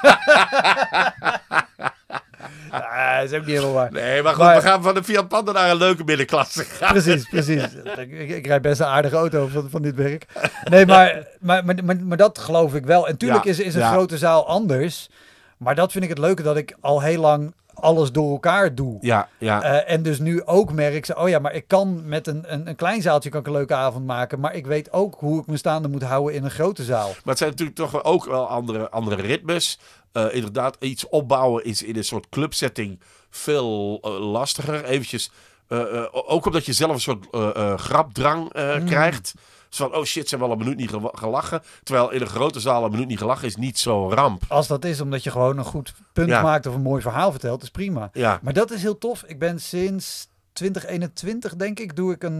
[LAUGHS] ah, is helemaal waar. Nee, maar goed, we gaan van de Fiat Panda naar een leuke middenklasse Precies, precies. [LAUGHS] Ik, ik, rijd best een aardige auto van, van dit werk. Nee, maar, maar, maar, maar, dat geloof ik wel. En tuurlijk is, is een grote zaal anders. Maar dat vind ik het leuke dat ik al heel lang alles door elkaar doe. Ja, ja. Eh, en dus nu ook merk ze, oh ja, maar ik kan met een, een, een, klein zaaltje kan ik een leuke avond maken. Maar ik weet ook hoe ik me staande moet houden in een grote zaal. Maar het zijn natuurlijk toch ook wel andere, andere ritmes. Eh, inderdaad, iets opbouwen is in een soort clubsetting veel eh, lastiger. Eventjes, eh, ook omdat je zelf een soort grapdrang mm. krijgt. Zo van, oh shit, ze hebben al een minuut niet gelachen. Terwijl in een grote zaal een minuut niet gelachen is niet zo'n ramp. Als dat is omdat je gewoon een goed punt maakt of een mooi verhaal vertelt, is prima. Maar dat is heel tof. Ik ben sinds 2021, denk ik, doe ik een uh,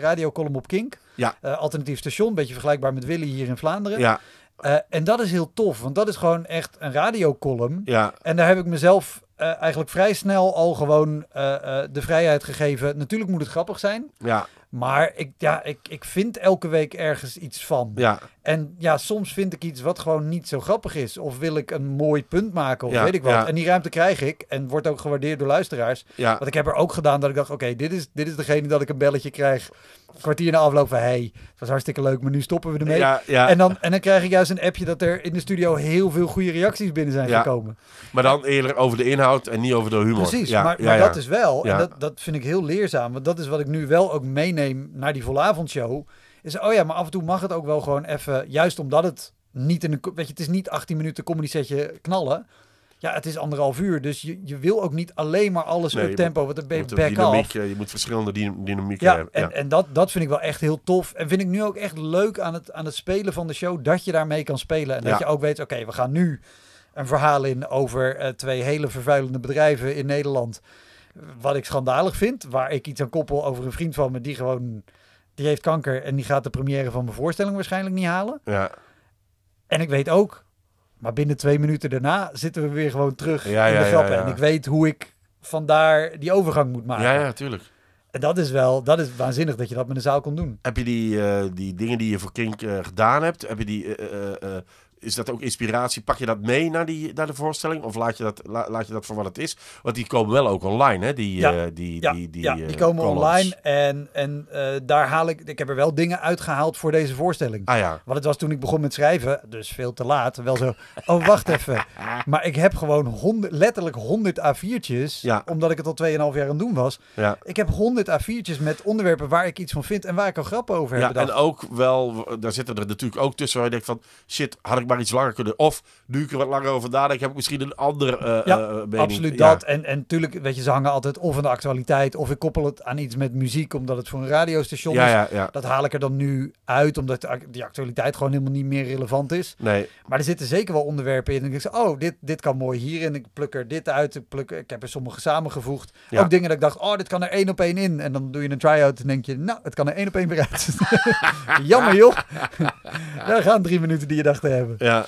radiocolumn op Kink. alternatief station, beetje vergelijkbaar met Willy hier in Vlaanderen. Ja. Eh, en dat is heel tof, want dat is gewoon echt een radiocolumn. Ja. En daar heb ik mezelf eh, eigenlijk vrij snel al gewoon eh, de vrijheid gegeven. Natuurlijk moet het grappig zijn. Ja. Maar ik, ja, ik, ik vind elke week ergens iets van. Ja. En ja, soms vind ik iets wat gewoon niet zo grappig is. Of wil ik een mooi punt maken, of weet ik wat. En die ruimte krijg ik en wordt ook gewaardeerd door luisteraars. Ja. Want ik heb er ook gedaan dat ik dacht, oké, dit, is, dit is degene dat ik een belletje krijg. Een kwartier na afloop van, hey, dat was hartstikke leuk, maar nu stoppen we ermee. Ja, ja. En, dan, en dan krijg ik juist een appje dat er in de studio heel veel goede reacties binnen zijn gekomen. Maar dan eerder over de inhoud en niet over de humor. Precies, maar, maar dat is wel, en dat, dat vind ik heel leerzaam. Want dat is wat ik nu wel ook meeneem meeneem naar die volle avondshow. Is oh ja, maar af en toe mag het ook wel gewoon even. Juist omdat het niet in een. Weet je, het is niet 18 minuten comedy setje knallen. Ja, het is anderhalf uur. Dus je, je wil ook niet alleen maar alles nee, op tempo. Want dan ben je back dynamiek, eh, Je moet verschillende dynamieken ja, hebben. Ja. En, dat, dat vind ik wel echt heel tof. En vind ik nu ook echt leuk aan het, aan het spelen van de show. Dat je daarmee kan spelen. En dat je ook weet, oké, we gaan nu een verhaal in over uh, twee hele vervuilende bedrijven in Nederland. Wat ik schandalig vind, waar ik iets aan koppel over een vriend van me die gewoon. Die heeft kanker en die gaat de première van mijn voorstelling waarschijnlijk niet halen. Ja. En ik weet ook, maar binnen twee minuten daarna zitten we weer gewoon terug ja, in de grappen. en ik weet hoe ik vandaar die overgang moet maken. Ja, ja, tuurlijk. En dat is wel, dat is waanzinnig dat je dat met een zaal kon doen. Heb je die, eh, die dingen die je voor Kink eh, gedaan hebt, heb je die eh, is dat ook inspiratie? Pak je dat mee naar, die, naar de voorstelling? Of laat je, dat, laat je dat voor wat het is? Want die komen wel ook online, hè? Die, eh, die, die, die, ja, die eh, komen online. En, en eh, daar haal ik... Ik heb er wel dingen uitgehaald voor deze voorstelling. Ah, ja. Want het was toen ik begon met schrijven, dus veel te laat. Wel zo, oh, wacht even. [LAUGHS] Maar ik heb gewoon honderd, letterlijk 100 A4'tjes. Ja. Omdat ik het al 2,5 jaar aan doen was. Ja. Ik heb 100 A4'tjes met onderwerpen waar ik iets van vind en waar ik al grappen over heb Ja, en ook wel... Daar zitten er natuurlijk ook tussen waar je denkt van... Shit, had ik maar iets langer kunnen. Of duur ik er wat langer over nadenk, heb ik misschien een ander uh, eh, ja, eh, absoluut dat. En, en natuurlijk, weet je, ze hangen altijd of een de actualiteit... of ik koppel het aan iets met muziek, omdat het voor een radiostation ja, is. Dat haal ik er dan nu uit, omdat die actualiteit gewoon helemaal niet meer relevant is. Nee. Maar er zitten zeker wel onderwerpen in. En ik zeg, oh, dit, dit kan mooi hierin. Ik pluk er dit uit. Ik, pluk, ik heb er sommige samengevoegd. Ook dingen dat ik dacht, oh, dit kan er één op één in. En dan doe je een try-out en denk je, nou, het kan er één op één bereid. uit. [LAUGHS] Jammer, joh. Daar [LAUGHS] gaan drie minuten die je dacht te hebben. Ja.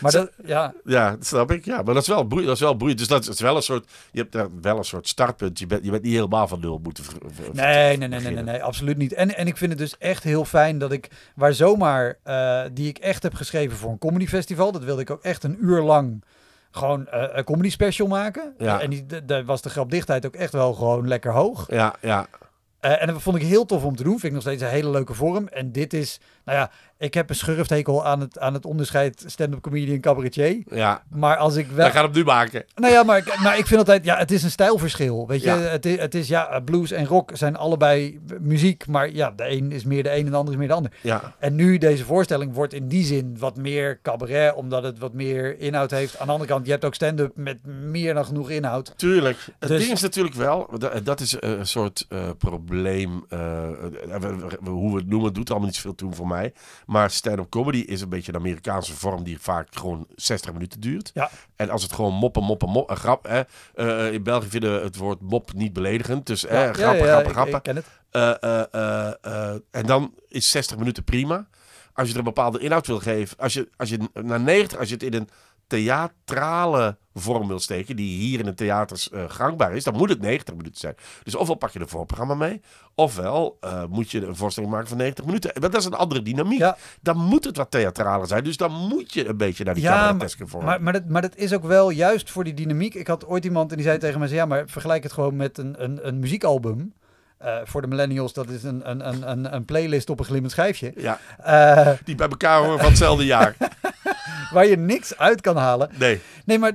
Maar dat, ja. ja, dat snap ik. Ja, maar dat is wel boeiend. Dat is wel broeit Dus dat is wel een soort, je hebt daar nou, wel een soort startpunt. Je bent, je bent niet helemaal van nul moeten nee, nee, nee, nee, nee, absoluut niet. En, en ik vind het dus echt heel fijn dat ik, waar zomaar, eh, die ik echt heb geschreven voor een comedy festival, dat wilde ik ook echt een uur lang gewoon eh, een comedy special maken. Ja. en die, daar was de grapdichtheid ook echt wel gewoon lekker hoog. Ja, ja. Eh, en dat vond ik heel tof om te doen. Vind ik nog steeds een hele leuke vorm. En dit is nou ja, ik heb een schurfthekel aan het, aan het onderscheid stand-up comedian cabaretier. Ja. Maar als ik wel... We gaan het nu maken. Nou ja, maar, maar ik vind altijd... Ja, het is een stijlverschil. Weet je, ja. het, is, het is... Ja, blues en rock zijn allebei muziek. Maar ja, de een is meer de een en de ander is meer de ander. Ja. En nu deze voorstelling wordt in die zin wat meer cabaret. Omdat het wat meer inhoud heeft. Aan de andere kant, je hebt ook stand-up met meer dan genoeg inhoud. Tuurlijk. Het dus- ding is natuurlijk wel... Eh, dat is eh, een soort eh, probleem. Uh, hoe we het noemen doet allemaal niet zoveel toe voor mij. Maar stand-up comedy is een beetje een Amerikaanse vorm die vaak gewoon 60 minuten duurt. Ja. En als het gewoon moppen, moppen, moppen, een grap. Hè, eh, eh, in België vinden het woord mop niet beledigend. Dus ja, grappen, grappen, grappen. Ik, ken het. Eh, en dan is 60 minuten prima. Als je er een bepaalde inhoud wil geven. Als je, als je na 90, als je het in een theatrale vorm wil steken, die hier in de theaters eh, gangbaar is, dan moet het 90 minuten zijn. Dus ofwel pak je de voorprogramma mee, ofwel eh, moet je een voorstelling maken van 90 minuten. Maar dat is een andere dynamiek. Dan moet het wat theatraler zijn, dus dan moet je een beetje naar die ja, vorm. Maar, maar, dat, maar dat is ook wel juist voor die dynamiek. Ik had ooit iemand en die zei tegen mij, ja, maar vergelijk het gewoon met een, een, een muziekalbum. Eh, voor de millennials, dat is een, een, een, een playlist op een glimmend schijfje. Ja, die bij elkaar horen van hetzelfde jaar. [LAUGHS] [LAUGHS] waar je niks uit kan halen. Nee. Nee, maar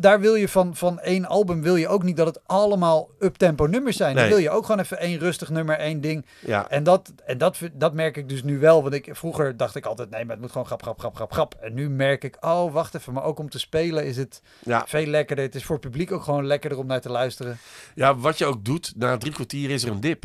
daar wil je van, van één album wil je ook niet dat het allemaal up-tempo nummers zijn. Dan wil je ook gewoon even één rustig nummer, één ding. Ja. En, dat, en dat, dat merk ik dus nu wel. Want ik, vroeger dacht ik altijd, nee, maar het moet gewoon grap, grap, grap, grap, grap. En nu merk ik, oh, wacht even. Maar ook om te spelen is het veel lekkerder. Het is voor het publiek ook gewoon lekkerder om naar te luisteren. Ja, wat je ook doet, na drie kwartier is er een dip.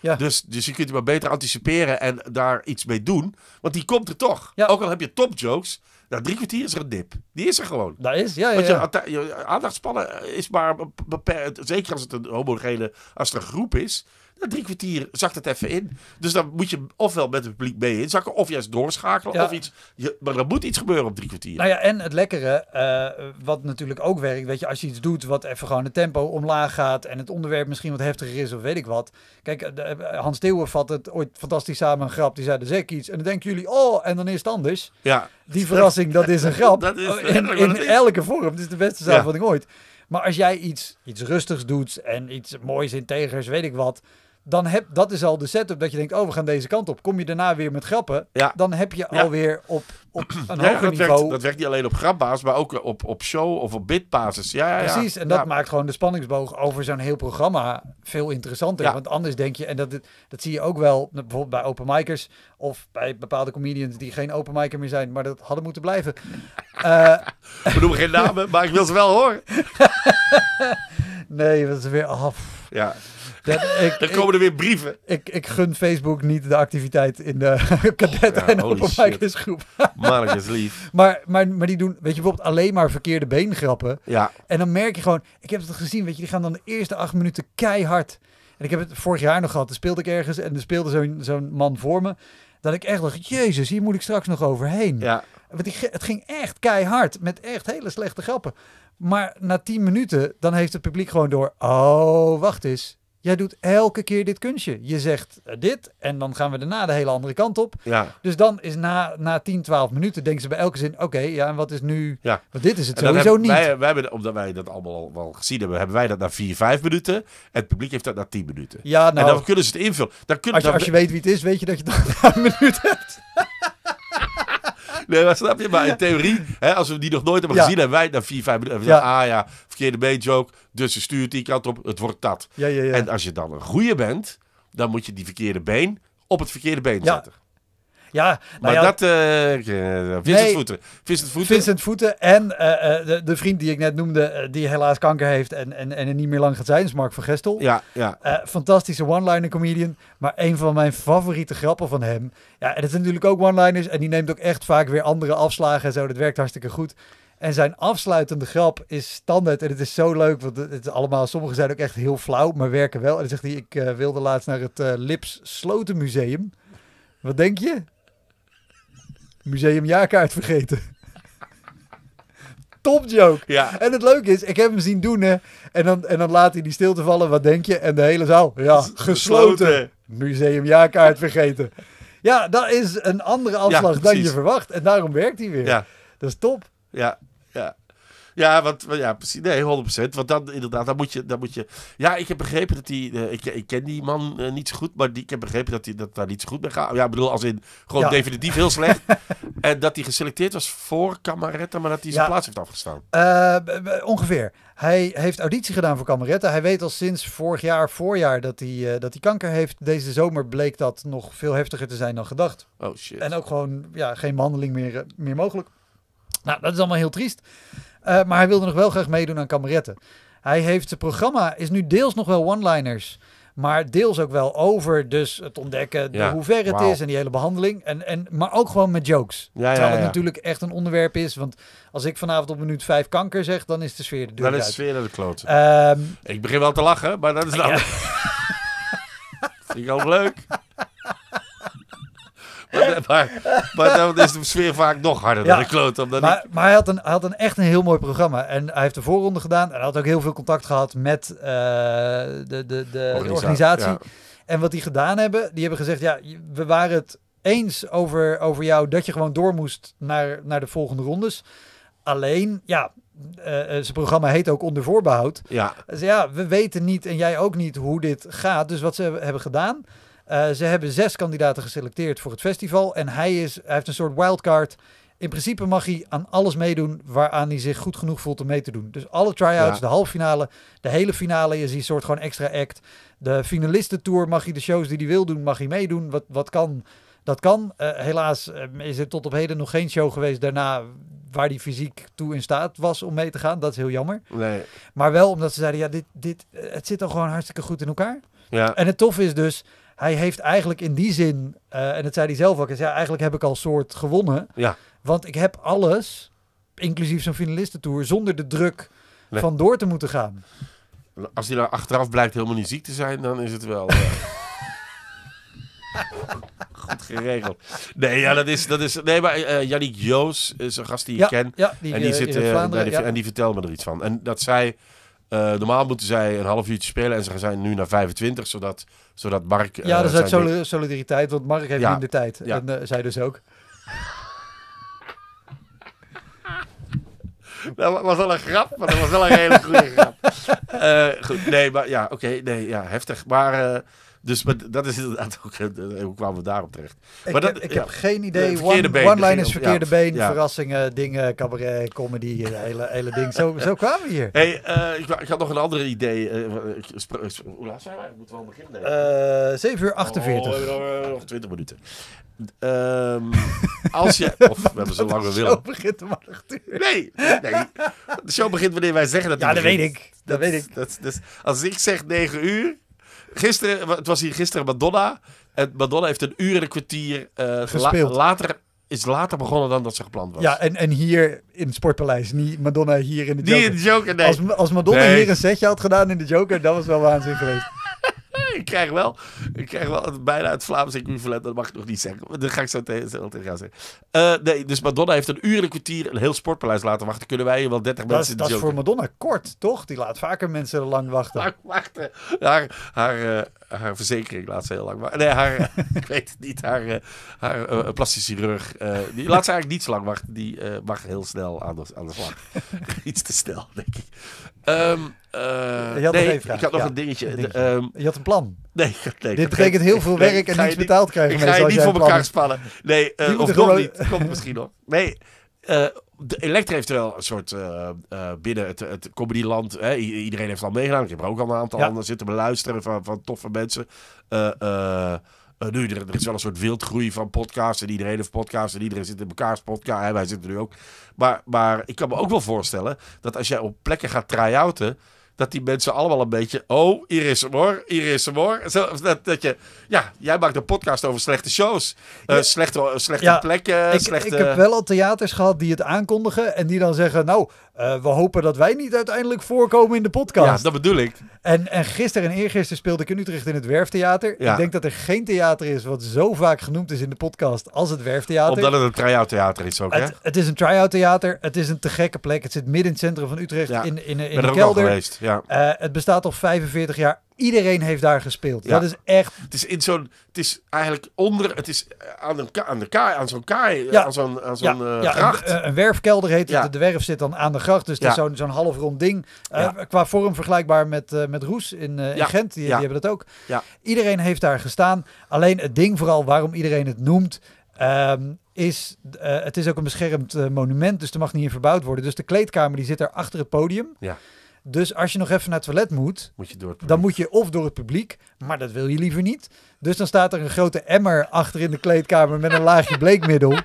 Ja. Dus, dus je kunt het maar beter anticiperen en daar iets mee doen. Want die komt er toch. Ja. Ook al heb je topjokes. Na drie kwartier is er een dip. Die is er gewoon. Dat is, ja, ja. Want je, aandachtspannen is maar beperkt. Zeker als het een homogene, als er een groep is drie kwartier zakt het even in. Dus dan moet je ofwel met het publiek mee inzakken, of juist doorschakelen, of iets. Je, maar er moet iets gebeuren op drie kwartier. Nou ja, en het lekkere, eh, wat natuurlijk ook werkt, weet je, als je iets doet wat even gewoon het tempo omlaag gaat en het onderwerp misschien wat heftiger is, of weet ik wat. Kijk, eh, de, eh, Hans Teeuwen vat het ooit fantastisch samen, een grap, die zei, dan ik iets, en dan denken jullie, oh, en dan is het anders. Ja. Die verrassing, dat is een grap. [LAUGHS] dat is, in, elke vorm, dat is de beste samenvatting ooit. Maar als jij iets, iets rustigs doet en iets moois, integers, weet ik wat dan heb, dat is al de setup dat je denkt, oh, we gaan deze kant op. Kom je daarna weer met grappen, ja. dan heb je alweer op, op [CLEARS THROAT] een hoger niveau... Werkt, dat werkt niet alleen op grapbasis, maar ook op, op show of op bitbasis. Ja, ja, Precies, en dat maakt gewoon de spanningsboog over zo'n heel programma veel interessanter. Want anders denk je, en dat, dat zie je ook wel bijvoorbeeld bij open of bij bepaalde comedians die geen open meer zijn, maar dat hadden moeten blijven. uh, [LAUGHS] we noemen geen namen, maar ik wil ze wel horen. [LAUGHS] Nee, dat is weer af. Oh, ja. Dat, ik, Dan komen er weer brieven. Ik, ik gun Facebook niet de activiteit in de [LAUGHS] kadet- ja, en openmakersgroep. [LAUGHS] Mannetje is lief. maar, maar, maar die doen, weet je, bijvoorbeeld alleen maar verkeerde beengrappen. Ja. En dan merk je gewoon, ik heb het gezien, weet je, die gaan dan de eerste acht minuten keihard. En ik heb het vorig jaar nog gehad, dan speelde ik ergens en er speelde zo'n zo'n man voor me. Dat ik echt dacht, jezus, hier moet ik straks nog overheen. Ja. Want die, het ging echt keihard. Met echt hele slechte grappen. Maar na 10 minuten, dan heeft het publiek gewoon door. Oh, wacht eens. Jij doet elke keer dit kunstje. Je zegt eh, dit en dan gaan we daarna de hele andere kant op. Ja. Dus dan is na, na 10, 12 minuten denken ze bij elke zin... oké, ja, en wat is nu... Want dit is het sowieso niet. Wij, wij hebben, omdat wij dat allemaal al wel gezien hebben... hebben wij dat na 4, 5 minuten. En het publiek heeft dat na 10 minuten. Ja, nou, dan kunnen ze het invullen. als, je, als je weet wie het is, weet je dat je dat [LAUGHS] na een minuut hebt. Nee, maar snap je? Maar in theorie, hè, als we die nog nooit hebben gezien, hebben wij na 4, 5 minuten. Ja. Ah ja, verkeerde been joke. Dus ze stuurt die kant op. Het wordt dat. En als je dan een goeie bent, dan moet je die verkeerde been op het verkeerde been zetten. Ja, maar nou dat... Uh, Vincent Voeten. Vincent Voeten. Vincent Voeten en eh, de, de, vriend die ik net noemde, die helaas kanker heeft en, en, en er niet meer lang gaat zijn, is Mark van Gestel. Ja, ja. fantastische one-liner comedian, maar een van mijn favoriete grappen van hem. Ja, en dat zijn natuurlijk ook one-liners en die neemt ook echt vaak weer andere afslagen en zo. Dat werkt hartstikke goed. En zijn afsluitende grap is standaard. En het is zo leuk, want het is allemaal, sommige zijn ook echt heel flauw, maar werken wel. En dan zegt hij, ik wilde laatst naar het uh, sloten museum Wat denk je? museumjaarkaart vergeten. [LAUGHS] Top joke. Ja. En het leuke is, ik heb hem zien doen hè. En dan, en dan laat hij die stilte vallen. Wat denk je? En de hele zaal. Ja, gesloten. gesloten. Museumjaarkaart vergeten. Ja, dat is een andere afslag dan je verwacht. En daarom werkt hij weer. Ja. Dat is top. Ja, ja, want, ja, precies. Nee, 100%. Want dan inderdaad, dan moet je. Dan moet je ja, ik heb begrepen dat die. Eh, ik, ik ken die man eh, niet zo goed, maar die, ik heb begrepen dat hij dat daar niet zo goed mee gaat. Ja, ik bedoel, als in gewoon definitief heel slecht. [LAUGHS] en dat hij geselecteerd was voor Camaretta, maar dat hij zijn plaats heeft afgestaan. Eh, ongeveer. Hij heeft auditie gedaan voor Camaretta. Hij weet al sinds vorig jaar, voorjaar, dat hij, dat hij kanker heeft. Deze zomer bleek dat nog veel heftiger te zijn dan gedacht. Oh shit. En ook gewoon ja, geen behandeling meer, meer mogelijk. Nou, dat is allemaal heel triest. Eh, maar hij wilde nog wel graag meedoen aan kameretten. Hij heeft zijn programma, is nu deels nog wel one-liners. Maar deels ook wel over dus het ontdekken hoe ver het is en die hele behandeling. En, en, maar ook gewoon met jokes. Ja, Terwijl het natuurlijk echt een onderwerp is. Want als ik vanavond op minuut vijf kanker zeg, dan is de sfeer de deur Dan is de sfeer de kloot. Ehm, ik begin wel te lachen, maar dat is dan... ik [LAUGHS] vind ik al leuk. [LAUGHS] maar, maar, dan is de sfeer vaak nog harder dan de kloot. maar, maar hij, had een, had een echt een heel mooi programma. En hij heeft de voorronde gedaan. En hij had ook heel veel contact gehad met eh, de, de, de, organisatie. En wat die gedaan hebben, die hebben gezegd... ja, we waren het eens over, over jou dat je gewoon door moest naar, naar de volgende rondes. Alleen, ja, eh, eh, zijn programma heet ook Onder Voorbehoud. Ja. Dus ja, we weten niet en jij ook niet hoe dit gaat. Dus wat ze hebben gedaan eh, ze hebben zes kandidaten geselecteerd voor het festival. En hij, is, hij heeft een soort wildcard. In principe mag hij aan alles meedoen waaraan hij zich goed genoeg voelt om mee te doen. Dus alle try-outs, de halve finale, de hele finale is een soort gewoon extra act. De finalistentour mag hij de shows die hij wil doen, mag hij meedoen. Wat, wat kan, dat kan. Eh, helaas eh, is er tot op heden nog geen show geweest daarna waar die fysiek toe in staat was om mee te gaan. Dat is heel jammer. Nee. Maar wel omdat ze zeiden, ja, dit, dit, het zit al gewoon hartstikke goed in elkaar. Ja. En het tof is dus, hij heeft eigenlijk in die zin, eh, en dat zei hij zelf ook, ja, eigenlijk heb ik al soort gewonnen. Ja. Want ik heb alles, inclusief zo'n finalistentour, zonder de druk van door te moeten gaan. Als hij daar achteraf blijkt helemaal niet ziek te zijn, dan is het wel... Eh, [LAUGHS] goed geregeld. Nee, ja, dat is, dat is, nee maar uh, Yannick Joos is een gast die ik ja, ken. die, en die, zit, en die, en die me er iets van. En dat zij eh, normaal moeten zij een half uurtje spelen en ze zijn nu naar 25, zodat, zodat Mark... ja, dat is eh, uit solidariteit, want Mark heeft ja, minder tijd. En eh, zij dus ook. [LAUGHS] Dat was wel een grap, maar dat was wel een hele goede grap. [LAUGHS] goed, nee, maar ja, oké, nee, ja, heftig. Maar dus dat is inderdaad ook... Eh, hoe kwamen we daarop terecht? Maar ik, dat, heb, ik heb geen idee. One, been, one line is verkeerde been. Verrassingen, dingen, cabaret, comedy. Eh, hele, hele ding. Zo, [LAUGHS] zo kwamen we hier. Hey, eh, ik, ik, had nog een ander idee. hoe laat zijn wij? Moeten wel beginnen? 7 uur 48. Oh, nog 20 minuten. Ehm, als je. [LAUGHS] Of we hebben zo lang we willen. De show begint om 8 Nee, nee. De show begint wanneer wij zeggen dat. Ja, dat weet ik. Dat, weet ik. Dat, dus als ik zeg 9 uur. Gisteren, het was hier gisteren Madonna. En Madonna heeft een uur en een kwartier eh, gespeeld. later is later begonnen dan dat ze gepland was. Ja, en, en hier in het Sportpaleis. Niet Madonna hier in de Joker. Als, als Madonna hier een setje had gedaan in de Joker, dat was wel waanzin geweest. [LAUGHS] ik krijg wel, ik krijg wel bijna het Vlaams equivalent, dat mag ik nog niet zeggen. Dat ga ik zo tegen, gaan zeggen. Eh, nee, dus Madonna heeft een uur en een kwartier een heel sportpaleis laten wachten. Kunnen wij hier wel 30 dat, mensen Dat is voor Madonna kort, toch? Die laat vaker mensen lang wachten. Lang wachten. Haar, haar, eh, haar verzekering laat ze heel lang wachten. Nee, haar, [LAUGHS] [LAUGHS] ik weet het niet, haar, eh, haar eh, plastisch chirurg. Eh, die laat ze eigenlijk niet zo lang wachten. Die uh, mag heel snel aan de, slag. [LAUGHS] Iets te snel, denk ik. Ehm, je had nog ik had nog een dingetje. Ehm, je had een plan. Nee, nee Dit betekent heel veel werk en niets betaald krijgen. Ik ga je niet voor elkaar spannen. Nee, of nog niet. Komt misschien nog. Nee, de Elektra heeft wel een soort eh, eh, binnen het, het Hè, iedereen heeft al meegedaan. Ik heb er ook al een aantal ja. anderen zitten beluisteren van, van toffe mensen. Eh, nu, er, er, is wel een soort wildgroei van podcasts. En iedereen heeft podcasts. En iedereen zit in elkaars podcast. wij zitten nu ook. Maar, maar ik kan me ook wel voorstellen dat als jij op plekken gaat tryouten dat die mensen allemaal een beetje. Oh, hier is hem hoor, hier is hem hoor. Dat, dat je, ja, jij maakt een podcast over slechte shows. Eh, slechte, slechte plekken. Ik, slechte... ik heb wel al theaters gehad die het aankondigen. En die dan zeggen: Nou, eh, we hopen dat wij niet uiteindelijk voorkomen in de podcast. Ja, dat bedoel ik. En, en gisteren en eergisteren speelde ik in Utrecht in het Werftheater. Ik denk dat er geen theater is wat zo vaak genoemd is in de podcast als het Werftheater. Omdat het een tryout theater is ook, hè? Het, is een tryout theater. Het is een te gekke plek. Het zit midden in het centrum van Utrecht ja. in, in, in, kelder. Geweest, ja. Eh, het bestaat al 45 jaar Iedereen heeft daar gespeeld. Dat is echt. Het is in zo'n. Het is eigenlijk onder. Het is aan, een aan de kaai. Aan zo'n kaai. Aan zo'n aan zo'n eh, gracht. Eh, een, werfkelder heet het. De werf zit dan aan de gracht. Dus het is zo'n zo'n half rond ding. Uh, qua vorm vergelijkbaar met, met Roes in, Gent. Die, hebben dat ook. Iedereen heeft daar gestaan. Alleen het ding vooral waarom iedereen het noemt. Ehm, is, het is ook een beschermd monument, dus er mag niet in verbouwd worden. Dus de kleedkamer die zit daar achter het podium. Ja. Dus als je nog even naar het toilet moet, moet je door dan moet je of door het publiek, maar dat wil je liever niet. Dus dan staat er een grote emmer achter in de kleedkamer met een laagje bleekmiddel. [LAUGHS]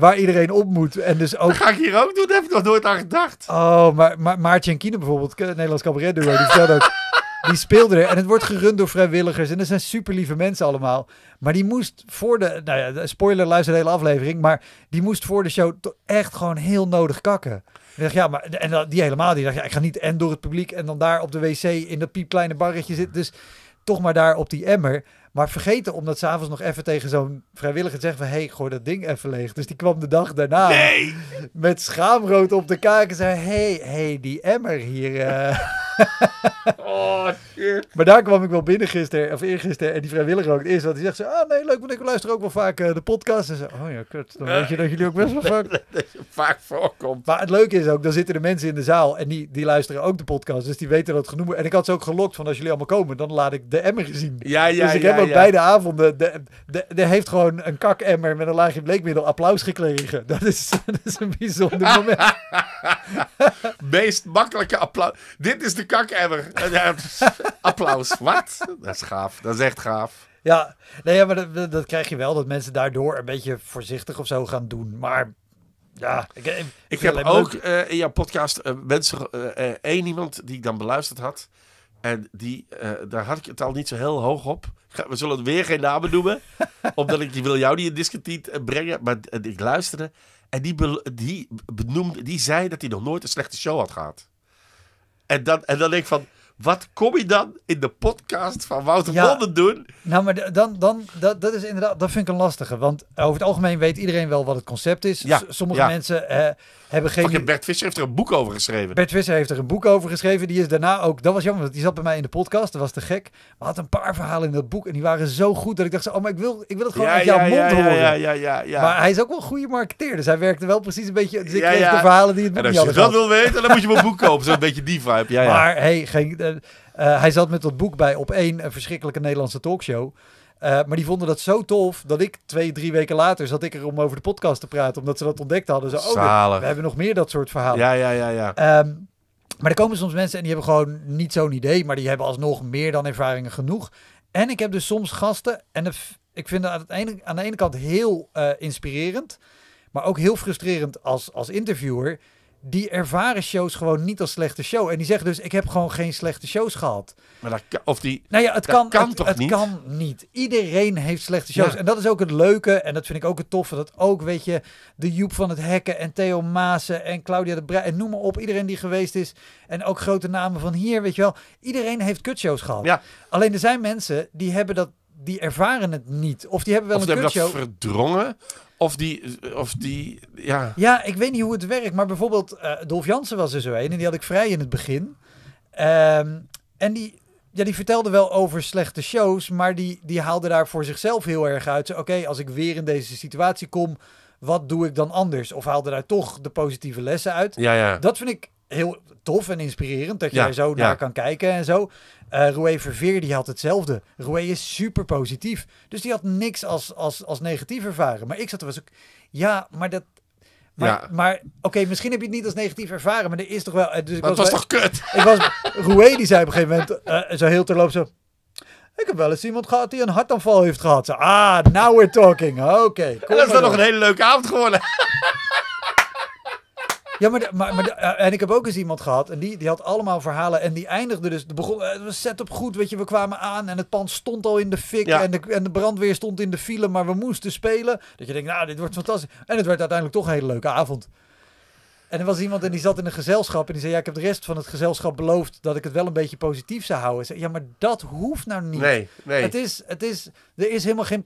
Waar iedereen op moet. En dus ook... ga ik hier ook doen, daar heb ik nog nooit aan gedacht. Oh, maar, maar Maartje en Kine bijvoorbeeld, eh, Nederlands cabaret duo, die vertelde ook die speelde er. En het wordt gerund door vrijwilligers. En dat zijn super lieve mensen allemaal. Maar die moest voor de. Nou ja, spoiler, luister de hele aflevering. Maar die moest voor de show echt gewoon heel nodig kakken. En dacht, ja, maar, en die helemaal. Die dacht, ja, ik ga niet en door het publiek. En dan daar op de wc in dat piepkleine barretje zitten. Dus toch maar daar op die emmer. Maar vergeten om dat s'avonds nog even tegen zo'n vrijwilliger te zeggen van... hé, hey, gooi dat ding even leeg. Dus die kwam de dag daarna met schaamrood op de kaak en zei... hé, hey, hey, die emmer hier... Eh. [LAUGHS] oh, shit. Maar daar kwam ik wel binnen gisteren, of eergisteren. En die vrijwilliger ook het eerste. die zegt zo, ah nee, leuk, want ik luister ook wel vaak eh, de podcast. En zo, oh ja, kut. Dan weet je dat jullie ook best wel vaak... [LAUGHS] dat, je vaak voorkomt. Maar het leuke is ook, dan zitten de mensen in de zaal en die, die luisteren ook de podcast. Dus die weten dat genoemd. En ik had ze ook gelokt van, als jullie allemaal komen, dan laat ik de emmer zien. Ja, ja, dus ik heb ja, beide avonden. De, de, de, heeft gewoon een kakemmer met een laagje bleekmiddel applaus gekregen. Dat is, [LAUGHS] een bijzonder moment. [LAUGHS] Meest makkelijke applaus. Dit is de kakemmer. [LAUGHS] applaus. Wat? Dat is gaaf. Dat is echt gaaf. Ja, nee, maar dat, krijg je wel. Dat mensen daardoor een beetje voorzichtig of zo gaan doen. Maar ja, ik, ik, heb ook eh, in jouw podcast uh, eh, mensen, uh, eh, één iemand die ik dan beluisterd had. En die, eh, daar had ik het al niet zo heel hoog op. We zullen het weer geen namen noemen. [LAUGHS] omdat ik wil jou niet in discutiet eh, brengen. Maar eh, ik luisterde. En die, die, benoemde, die zei dat hij nog nooit een slechte show had gehad. En dan, en dan denk ik van... Wat kom je dan in de podcast van Wouter ja, doen? Nou, maar dan, dan, dat, dat is inderdaad, dat vind ik een lastige. Want eh, over het algemeen weet iedereen wel wat het concept is. sommige mensen eh, hebben geen... Fucking Bert Visser heeft er een boek over geschreven. Bert Visser heeft er een boek over geschreven. Die is daarna ook... Dat was jammer, want die zat bij mij in de podcast. Dat was te gek. We had een paar verhalen in dat boek. En die waren zo goed dat ik dacht, oh, maar ik wil, ik wil het gewoon uit jouw mond horen. Ja, ja, ja, Maar hij is ook wel een goede marketeer. Dus hij werkte wel precies een beetje... Dus ik kreeg de verhalen die het boek en als je dat wil weten, dan moet je mijn boek kopen. Zo'n beetje die vibe. Ja, ja. Maar hey, geen eh, eh, hij zat met dat boek bij op één, een verschrikkelijke Nederlandse talkshow. Eh, maar die vonden dat zo tof dat ik twee, drie weken later zat ik er om over de podcast te praten. Omdat ze dat ontdekt hadden. Zo, oh, we, hebben nog meer dat soort verhalen. Ja, ja, ja, ja. Ehm, maar er komen soms mensen en die hebben gewoon niet zo'n idee. Maar die hebben alsnog meer dan ervaringen genoeg. En ik heb dus soms gasten. En ik vind dat aan, aan de ene kant heel inspirerend. Maar ook heel frustrerend als, als interviewer die ervaren shows gewoon niet als slechte show. En die zeggen dus, ik heb gewoon geen slechte shows gehad. Maar dat, of die, nou ja, het kan, het, toch het niet? kan niet. Iedereen heeft slechte shows. En dat is ook het leuke. En dat vind ik ook het toffe. Dat ook, weet je, de Joep van het Hekken en Theo Maasen en Claudia de Brij. En noem maar op, iedereen die geweest is. En ook grote namen van hier, weet je wel. Iedereen heeft kutshows gehad. Ja. Alleen er zijn mensen die hebben dat die ervaren het niet. Of die hebben wel of een kutshow. verdrongen. Of die, of die, ja. Ja, ik weet niet hoe het werkt, maar bijvoorbeeld uh, Dolf Jansen was er zo een en die had ik vrij in het begin. Ehm, en die, ja, die vertelde wel over slechte shows, maar die, die haalde daar voor zichzelf heel erg uit. Oké, als ik weer in deze situatie kom, wat doe ik dan anders? Of haalde daar toch de positieve lessen uit? Ja, ja. Dat vind ik heel, tof en inspirerend dat jij zo naar kan kijken en zo. Uh, Verveer die had hetzelfde. Roué is super positief. Dus die had niks als, als, als negatief ervaren. Maar ik zat er was ook... Ja, maar dat, maar, ja. maar oké, misschien heb je het niet als negatief ervaren, maar er is toch wel. Eh, dus ik was, was toch kut? [LAUGHS] Ik was, Roué die zei op een gegeven moment, uh, zo heel terloops zo. Ik heb wel eens iemand gehad die een hartaanval heeft gehad. Zo, ah, now we're talking. Oké. dat is dan nog een hele leuke avond geworden. [LAUGHS] Ja, maar, maar, maar eh, en ik heb ook eens iemand gehad. En die, die had allemaal verhalen. En die eindigde dus. De begon, het eh, was set-up goed. Weet je, we kwamen aan. En het pand stond al in de fik. En, de, en de brandweer stond in de file. Maar we moesten spelen. Dat je denkt, nou, dit wordt fantastisch. En het werd uiteindelijk toch een hele leuke avond. En er was iemand en die zat in een gezelschap en die zei: Ja, ik heb de rest van het gezelschap beloofd dat ik het wel een beetje positief zou houden. Zei, ja, maar dat hoeft nou niet. Nee, nee. Het is, het is, er is helemaal geen.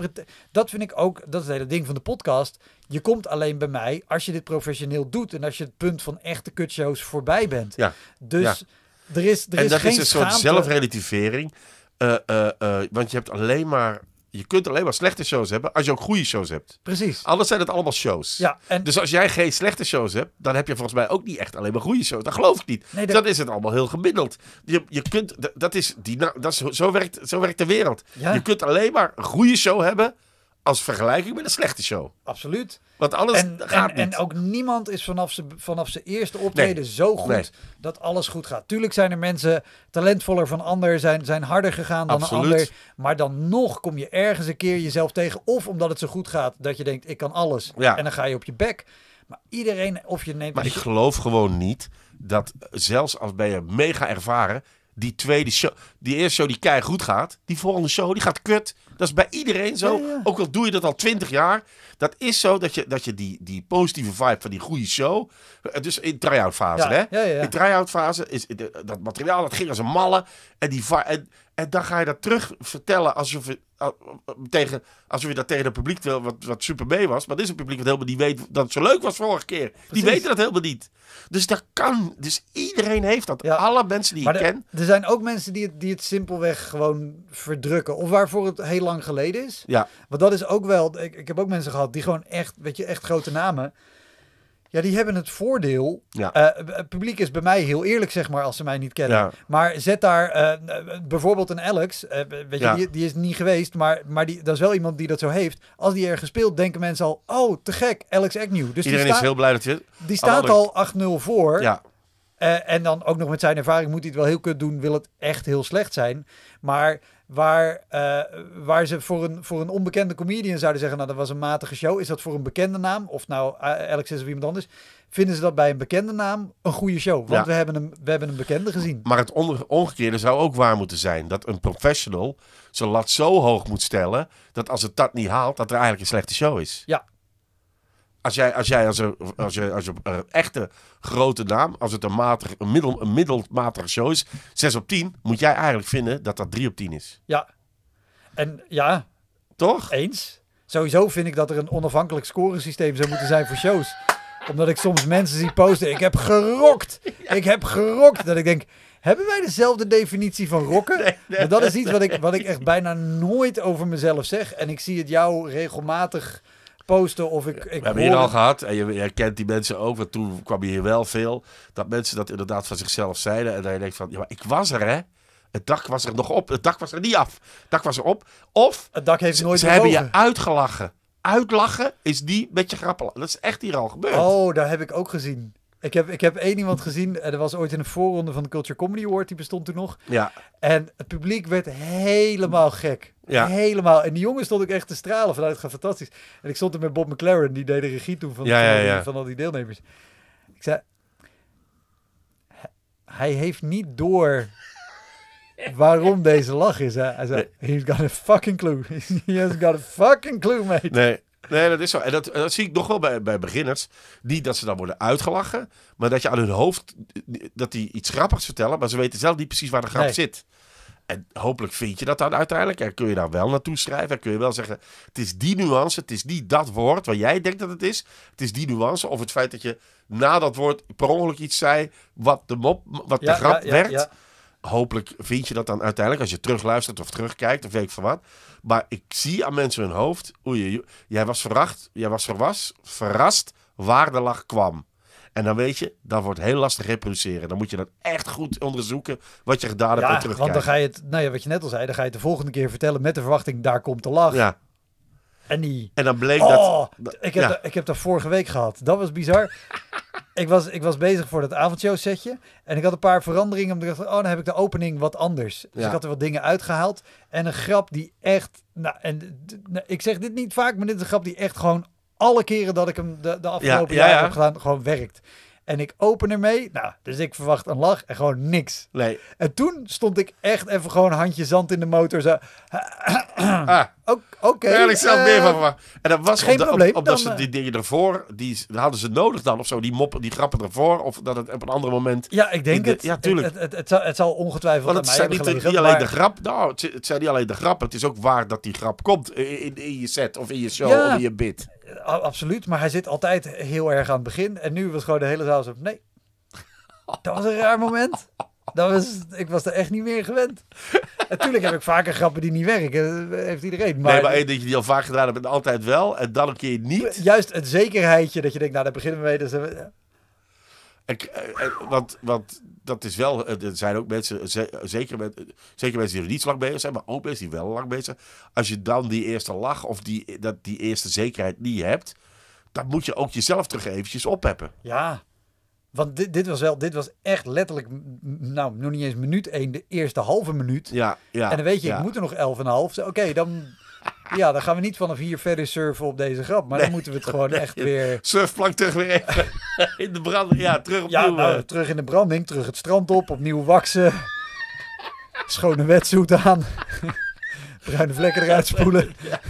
Dat vind ik ook, dat is het hele ding van de podcast. Je komt alleen bij mij als je dit professioneel doet en als je het punt van echte kutshows voorbij bent. Ja. Dus er is, er en is dat geen is een soort zelfrelativering. Eh, eh, eh, want je hebt alleen maar je kunt alleen maar slechte shows hebben als je ook goede shows hebt. Precies. Anders zijn het allemaal shows. Ja, Dus als jij geen slechte shows hebt, dan heb je volgens mij ook niet echt alleen maar goede shows. Dat geloof ik niet. dat... Dus dan is het allemaal heel gemiddeld. Je, je kunt, dat is, die, dat is, zo, werkt, zo werkt de wereld. Je kunt alleen maar een goede show hebben als vergelijking met een slechte show. Absoluut. Want alles en, gaat en, niet. En ook niemand is vanaf zijn vanaf zijn eerste optreden zo goed dat alles goed gaat. Tuurlijk zijn er mensen talentvoller van anderen, zijn, zijn harder gegaan dan een ander. Maar dan nog kom je ergens een keer jezelf tegen. Of omdat het zo goed gaat dat je denkt, ik kan alles. Ja. En dan ga je op je bek. Maar iedereen, of je neemt... Maar ik geloof gewoon niet dat zelfs als ben je mega ervaren, die tweede show, die eerste show die keihard goed gaat, die volgende show die gaat kut. Dat is bij iedereen zo. Ook al doe je dat al twintig jaar. Dat is zo dat je, dat je die, die positieve vibe van die goede show. Eh, dus in try-out fase, hè? In try-out fase is eh, dat materiaal dat ging als een malle. En die en, en dan ga je dat terug vertellen alsof je, tegen, alsof je dat tegen het publiek wat, wat super mee was. Maar dit is een publiek wat helemaal niet weet dat het zo leuk was vorige keer. Die weten dat helemaal niet. Dus dat kan. Dus iedereen heeft dat. Alle mensen die je ik ken. Er zijn ook mensen die het, die het simpelweg gewoon verdrukken. Of waarvoor het heel lang geleden is. Ja. Want dat is ook wel. Ik, ik heb ook mensen gehad die gewoon echt, weet je, echt grote namen. Ja, die hebben het voordeel. Eh, het publiek is bij mij heel eerlijk, zeg maar, als ze mij niet kennen. Maar zet daar eh, bijvoorbeeld een Alex. Eh, weet je, die, is niet geweest, maar, maar die, dat is wel iemand die dat zo heeft. Als die ergens speelt, denken mensen al: oh, te gek, Alex Agnew. Dus Iedereen is heel blij dat je. Die staat al 8-0 voor. Ja. en dan ook nog met zijn ervaring moet hij het wel heel kut doen. Wil het echt heel slecht zijn. Maar Waar, eh, waar ze voor een, voor een onbekende comedian zouden zeggen, nou dat was een matige show. Is dat voor een bekende naam, of nou eh, Alex is of iemand anders, vinden ze dat bij een bekende naam een goede show. Want we, hebben een, we hebben een bekende gezien. Maar het omgekeerde zou ook waar moeten zijn. Dat een professional zijn lat zo hoog moet stellen, dat als het dat niet haalt, dat er eigenlijk een slechte show is. Ja, als jij als, jij als, als, je, als je een eh, echte grote naam, als het een, matig, een, middel, een middelmatige show is, 6 op 10, moet jij eigenlijk vinden dat dat 3 op 10 is. Ja. En ja. Toch? Eens. Sowieso vind ik dat er een onafhankelijk scoresysteem zou moeten zijn voor shows. Omdat ik soms mensen zie posten, ik heb gerokt. Ik heb gerokt. Dat ik denk, hebben wij dezelfde definitie van rocken? dat is iets wat ik, wat ik echt bijna nooit over mezelf zeg. En ik zie het jou regelmatig posten of ik... ik we hebben hier al gehad, en je herkent die mensen ook, want toen kwam hier wel veel, dat mensen dat inderdaad van zichzelf zeiden. En dan je denkt van, ja, maar ik was er, hè? Het dak was er nog op. Het dak was er niet af. Het dak was er op. Of het dak heeft nooit ze hebben je uitgelachen. Uitlachen is die met je grappen. Dat is echt hier al gebeurd. Oh, daar heb ik ook gezien. Ik heb, ik heb één iemand gezien, eh, er was ooit in een voorronde van de Culture Comedy Award, die bestond toen nog. Ja. En het publiek werd helemaal gek. Ja. Helemaal. En die jongen stond ik echt te stralen vanuit, nou, het gaat fantastisch. En ik stond er met Bob McLaren, die deed de regie toen van, ja, ja, van al die deelnemers. Ik zei, hij heeft niet door waarom deze lach is. Hij zei, he's got a fucking clue. [LAUGHS] He has got a fucking clue, mate. Nee, Nee, dat is zo. En dat, dat zie ik nog wel bij, bij beginners. Niet dat ze dan worden uitgelachen, maar dat je aan hun hoofd dat die iets grappigs vertellen, maar ze weten zelf niet precies waar de grap zit. En hopelijk vind je dat dan uiteindelijk. En kun je daar wel naartoe schrijven. En kun je wel zeggen: het is die nuance, het is niet dat woord waar jij denkt dat het is. Het is die nuance. Of het feit dat je na dat woord per ongeluk iets zei. wat de mop, wat de grap ja, ja, werd hopelijk vind je dat dan uiteindelijk als je terugluistert of terugkijkt of weet ik van wat. Maar ik zie aan mensen hun hoofd, oei, jij was verracht, jij was verwas, verrast waar de lach kwam. En dan weet je, dat wordt heel lastig reproduceren. Dan moet je dat echt goed onderzoeken wat je gedaan hebt ja, en want dan ga je het, nou ja, wat je net al zei, dan ga je het de volgende keer vertellen met de verwachting, daar komt de lach. Ja, en die... En dan bleek dat... Oh, ik heb, dat, ik heb dat vorige week gehad. Dat was bizar. [LAUGHS] ik, was, ik was bezig voor dat avondshow-setje. En ik had een paar veranderingen. Omdat ik dacht, oh, dan heb ik de opening wat anders. Dus ik had er wat dingen uitgehaald. En een grap die echt... Nou, en, nou, ik zeg dit niet vaak, maar dit is een grap die echt gewoon... Alle keren dat ik hem de, de afgelopen ja, jaren heb gedaan, gewoon werkt. En ik open ermee. Nou, dus ik verwacht een lach en gewoon niks. Nee. En toen stond ik echt even gewoon handje zand in de motor. Zo ah, ah. oké. Okay, zelf meer van me. Eh, en dat was geen probleem. ze eh, die dingen ervoor, die hadden ze nodig dan of zo, die moppen, die grappen ervoor, of dat het op een ander moment. Ja, ik denk het. Ja, tuurlijk. Het, het, het, zal, het zal ongetwijfeld. Want het zijn niet, alleen de grap. Nou, het, zijn niet alleen de grap. Het is ook waar dat die grap komt in, in, je set of in je show of in je bit Absoluut, maar hij zit altijd heel erg aan het begin. En nu was gewoon de hele zaal zo. Nee, dat was een raar moment. Dat was, ik was er echt niet meer gewend. Natuurlijk heb ik vaker grappen die niet werken. Dat eh, heeft iedereen. Maar... Nee, maar één dat je die al vaak gedaan hebt altijd wel. En dan een keer niet. Juist het zekerheidje dat je denkt, nou daar beginnen we mee. Dus... En, eh, eh, want, want dat is wel, er zijn ook mensen, zeker, zeker mensen die er niet lang mee zijn, maar ook mensen die wel lang mee zijn. Als je dan die eerste lach of die, dat, die eerste zekerheid niet hebt, dan moet je ook jezelf terug eventjes opheppen. Ja, want dit, dit was wel, dit was echt letterlijk, nou, nog niet eens minuut 1, de eerste halve minuut. Ja, ja. En dan weet je, ik moet er nog 11,5. Oké, dan, ja, dan gaan we niet vanaf hier verder surfen op deze grap. Maar dan moeten we het gewoon echt weer... Surfplank terug weer even [LAUGHS] in de branding. Ja, terug opnieuw. Ja, nou, eh. terug in de branding, terug het strand op, opnieuw waksen. Schone wetsuit aan. [LAUGHS] Bruine vlekken eruit spoelen. Ja,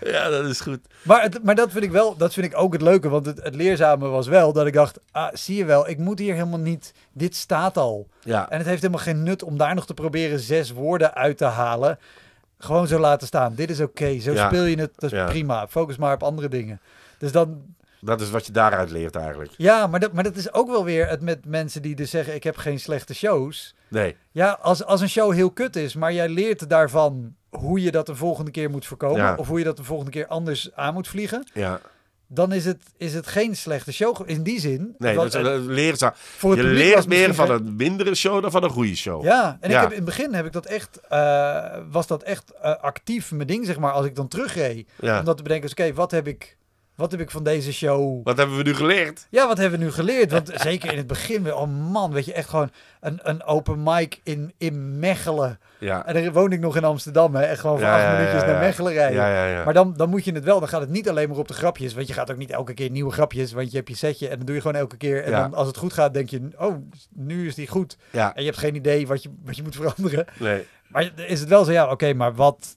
[LAUGHS] ja, dat is goed. Maar, het, maar dat vind ik wel, dat vind ik ook het leuke. Want het, leerzame was wel dat ik dacht, ah, zie je wel, ik moet hier helemaal niet. Dit staat al. Ja. En het heeft helemaal geen nut om daar nog te proberen zes woorden uit te halen. Gewoon zo laten staan. Dit is oké. Zo speel je het. Dat is prima. Focus maar op andere dingen. Dus dan, dat is wat je daaruit leert eigenlijk. Ja, maar dat, maar dat is ook wel weer het met mensen die dus zeggen: ik heb geen slechte shows. Nee. Ja, als, als een show heel kut is, maar jij leert daarvan hoe je dat de volgende keer moet voorkomen. Of hoe je dat de volgende keer anders aan moet vliegen. Ja. Dan is het, is het geen slechte show. In die zin. Nee, dat, je leert meer van een mindere show dan van een goede show. Ja, en Ik heb, in het begin heb ik dat echt, eh, was dat echt eh, actief mijn ding, zeg maar. Als ik dan terugreed. Om dat te bedenken, dus oké, wat heb ik wat heb ik van deze show... Wat hebben we nu geleerd? Ja, wat hebben we nu geleerd? Want [LAUGHS] zeker in het begin, weer, oh man, weet je, echt gewoon een, een open mic in, in Mechelen. Ja. En dan woon ik nog in Amsterdam, hè. Echt gewoon voor acht minuutjes naar Mechelen rijden. Maar dan, dan moet je het wel, dan gaat het niet alleen maar op de grapjes. Want je gaat ook niet elke keer nieuwe grapjes, want je hebt je setje en dan doe je gewoon elke keer. En dan als het goed gaat, denk je, oh, nu is die goed. En je hebt geen idee wat je, wat je moet veranderen. Nee. Maar is het wel zo, ja, oké, maar wat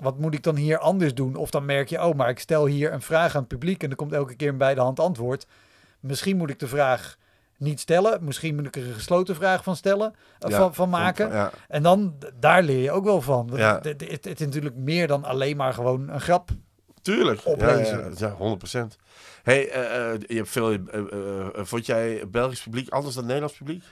wat moet ik dan hier anders doen? Of dan merk je, oh, maar ik stel hier een vraag aan het publiek en er komt elke keer een bij de hand antwoord. Misschien moet ik de vraag niet stellen. Misschien moet ik er een gesloten vraag van stellen, eh, van, maken. En dan, daar leer je ook wel van. Het, is natuurlijk meer dan alleen maar gewoon een grap. Tuurlijk. Oplezen. Ja, 100%. Hey, eh, eh, je hebt veel, vond jij Belgisch publiek anders dan Nederlands publiek?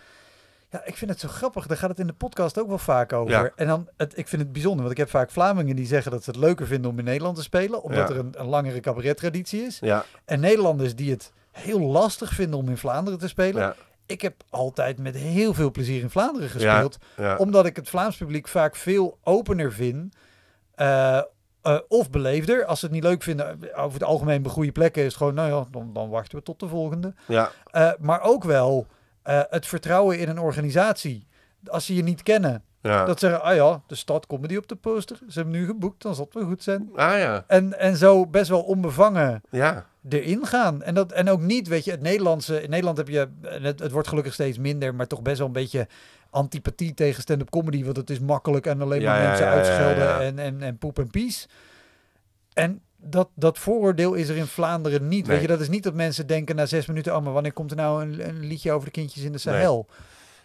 Ja, ik vind het zo grappig. Daar gaat het in de podcast ook wel vaak over. En dan, het, ik vind het bijzonder, want ik heb vaak Vlamingen die zeggen dat ze het leuker vinden om in Nederland te spelen, omdat er een, langere cabaret-traditie is. En Nederlanders die het heel lastig vinden om in Vlaanderen te spelen. Ik heb altijd met heel veel plezier in Vlaanderen gespeeld, omdat ik het Vlaams publiek vaak veel opener vind. Eh, eh, of beleefder. Als ze het niet leuk vinden, eh, over het algemeen bij goede plekken is gewoon, nou ja, dan, dan wachten we tot de volgende. Ja. maar ook wel eh, het vertrouwen in een organisatie. Als ze je niet kennen, ja. dat zeggen, ah ja, de stad comedy op de poster. Ze hebben nu geboekt, dan zal het wel goed zijn. Ah ja. En, en zo best wel onbevangen ja. erin gaan. En, dat, en ook niet, weet je, het Nederlandse... In Nederland heb je, het, het wordt gelukkig steeds minder, maar toch best wel een beetje antipathie tegen stand-up comedy. Want het is makkelijk en alleen maar mensen uitschelden en, en, en poep en pies. En dat, dat vooroordeel is er in Vlaanderen niet. Weet je, dat is niet dat mensen denken na zes minuten... oh, maar wanneer komt er nou een, een liedje over de kindjes in de Sahel?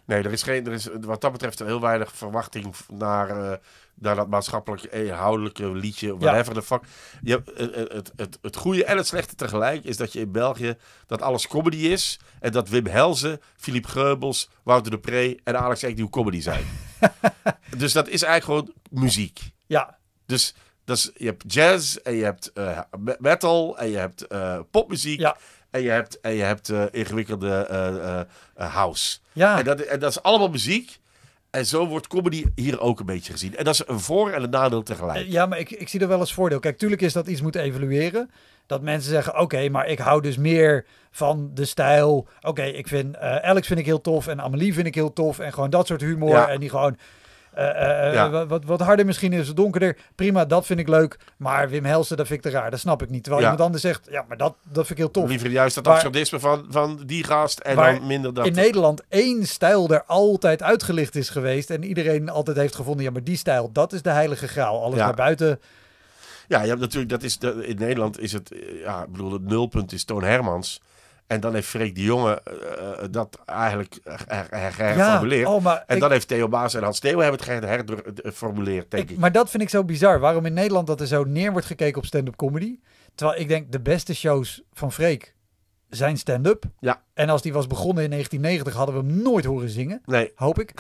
Nee. nee, er, is geen, er is wat dat betreft heel weinig verwachting naar, eh, naar dat maatschappelijk inhoudelijke liedje. Whatever ja. the fuck. Je, eh, eh, het, het, het, het goede en het slechte tegelijk is dat je in België... dat alles comedy is. En dat Wim Helzen, Filip Geubels, Wouter de Pre en Alex die comedy zijn. [LAUGHS] dus dat is eigenlijk gewoon muziek. Ja. Dus dus je hebt jazz en je hebt eh, metal en je hebt eh, popmuziek. En je hebt, en je hebt eh, ingewikkelde house. Ja. En dat, dat is allemaal muziek. En zo wordt comedy hier ook een beetje gezien. En dat is een voor- en een nadeel tegelijk. Ja, maar ik, ik zie er wel eens voordeel. Kijk, tuurlijk is dat iets moet evalueren. Dat mensen zeggen, oké, maar ik hou dus meer van de stijl. Oké, ik vind Alex vind ik heel tof en Amelie vind ik heel tof. En gewoon dat soort humor. En die gewoon eh, eh, eh, wat, wat, harder misschien is, donkerder. Prima, dat vind ik leuk. Maar Wim Helsen, dat vind ik te raar. Dat snap ik niet. Terwijl ja. iemand anders zegt, ja, maar dat, dat vind ik heel tof. Liever juist dat absurdisme van, van die gast en dan minder dat. In Nederland één stijl er altijd uitgelicht is geweest. En iedereen altijd heeft gevonden, ja, maar die stijl, dat is de heilige graal. Alles naar buiten... Ja, je hebt natuurlijk, dat is, in Nederland is het, ja, ik bedoel, het nulpunt is Toon Hermans. En dan heeft Freek de Jonge eh, eh, eh, dat eigenlijk herformuleerd. Oh, en dan heeft Theo Baas en Hans Theo hebben het herformuleerd, denk ik, Maar dat vind ik zo bizar. Waarom in Nederland dat er zo neer wordt gekeken op stand-up comedy. Terwijl ik denk, de beste shows van Freek zijn stand-up. Ja. En als die was begonnen in 1990, hadden we hem nooit horen zingen. Nee. Hoop ik.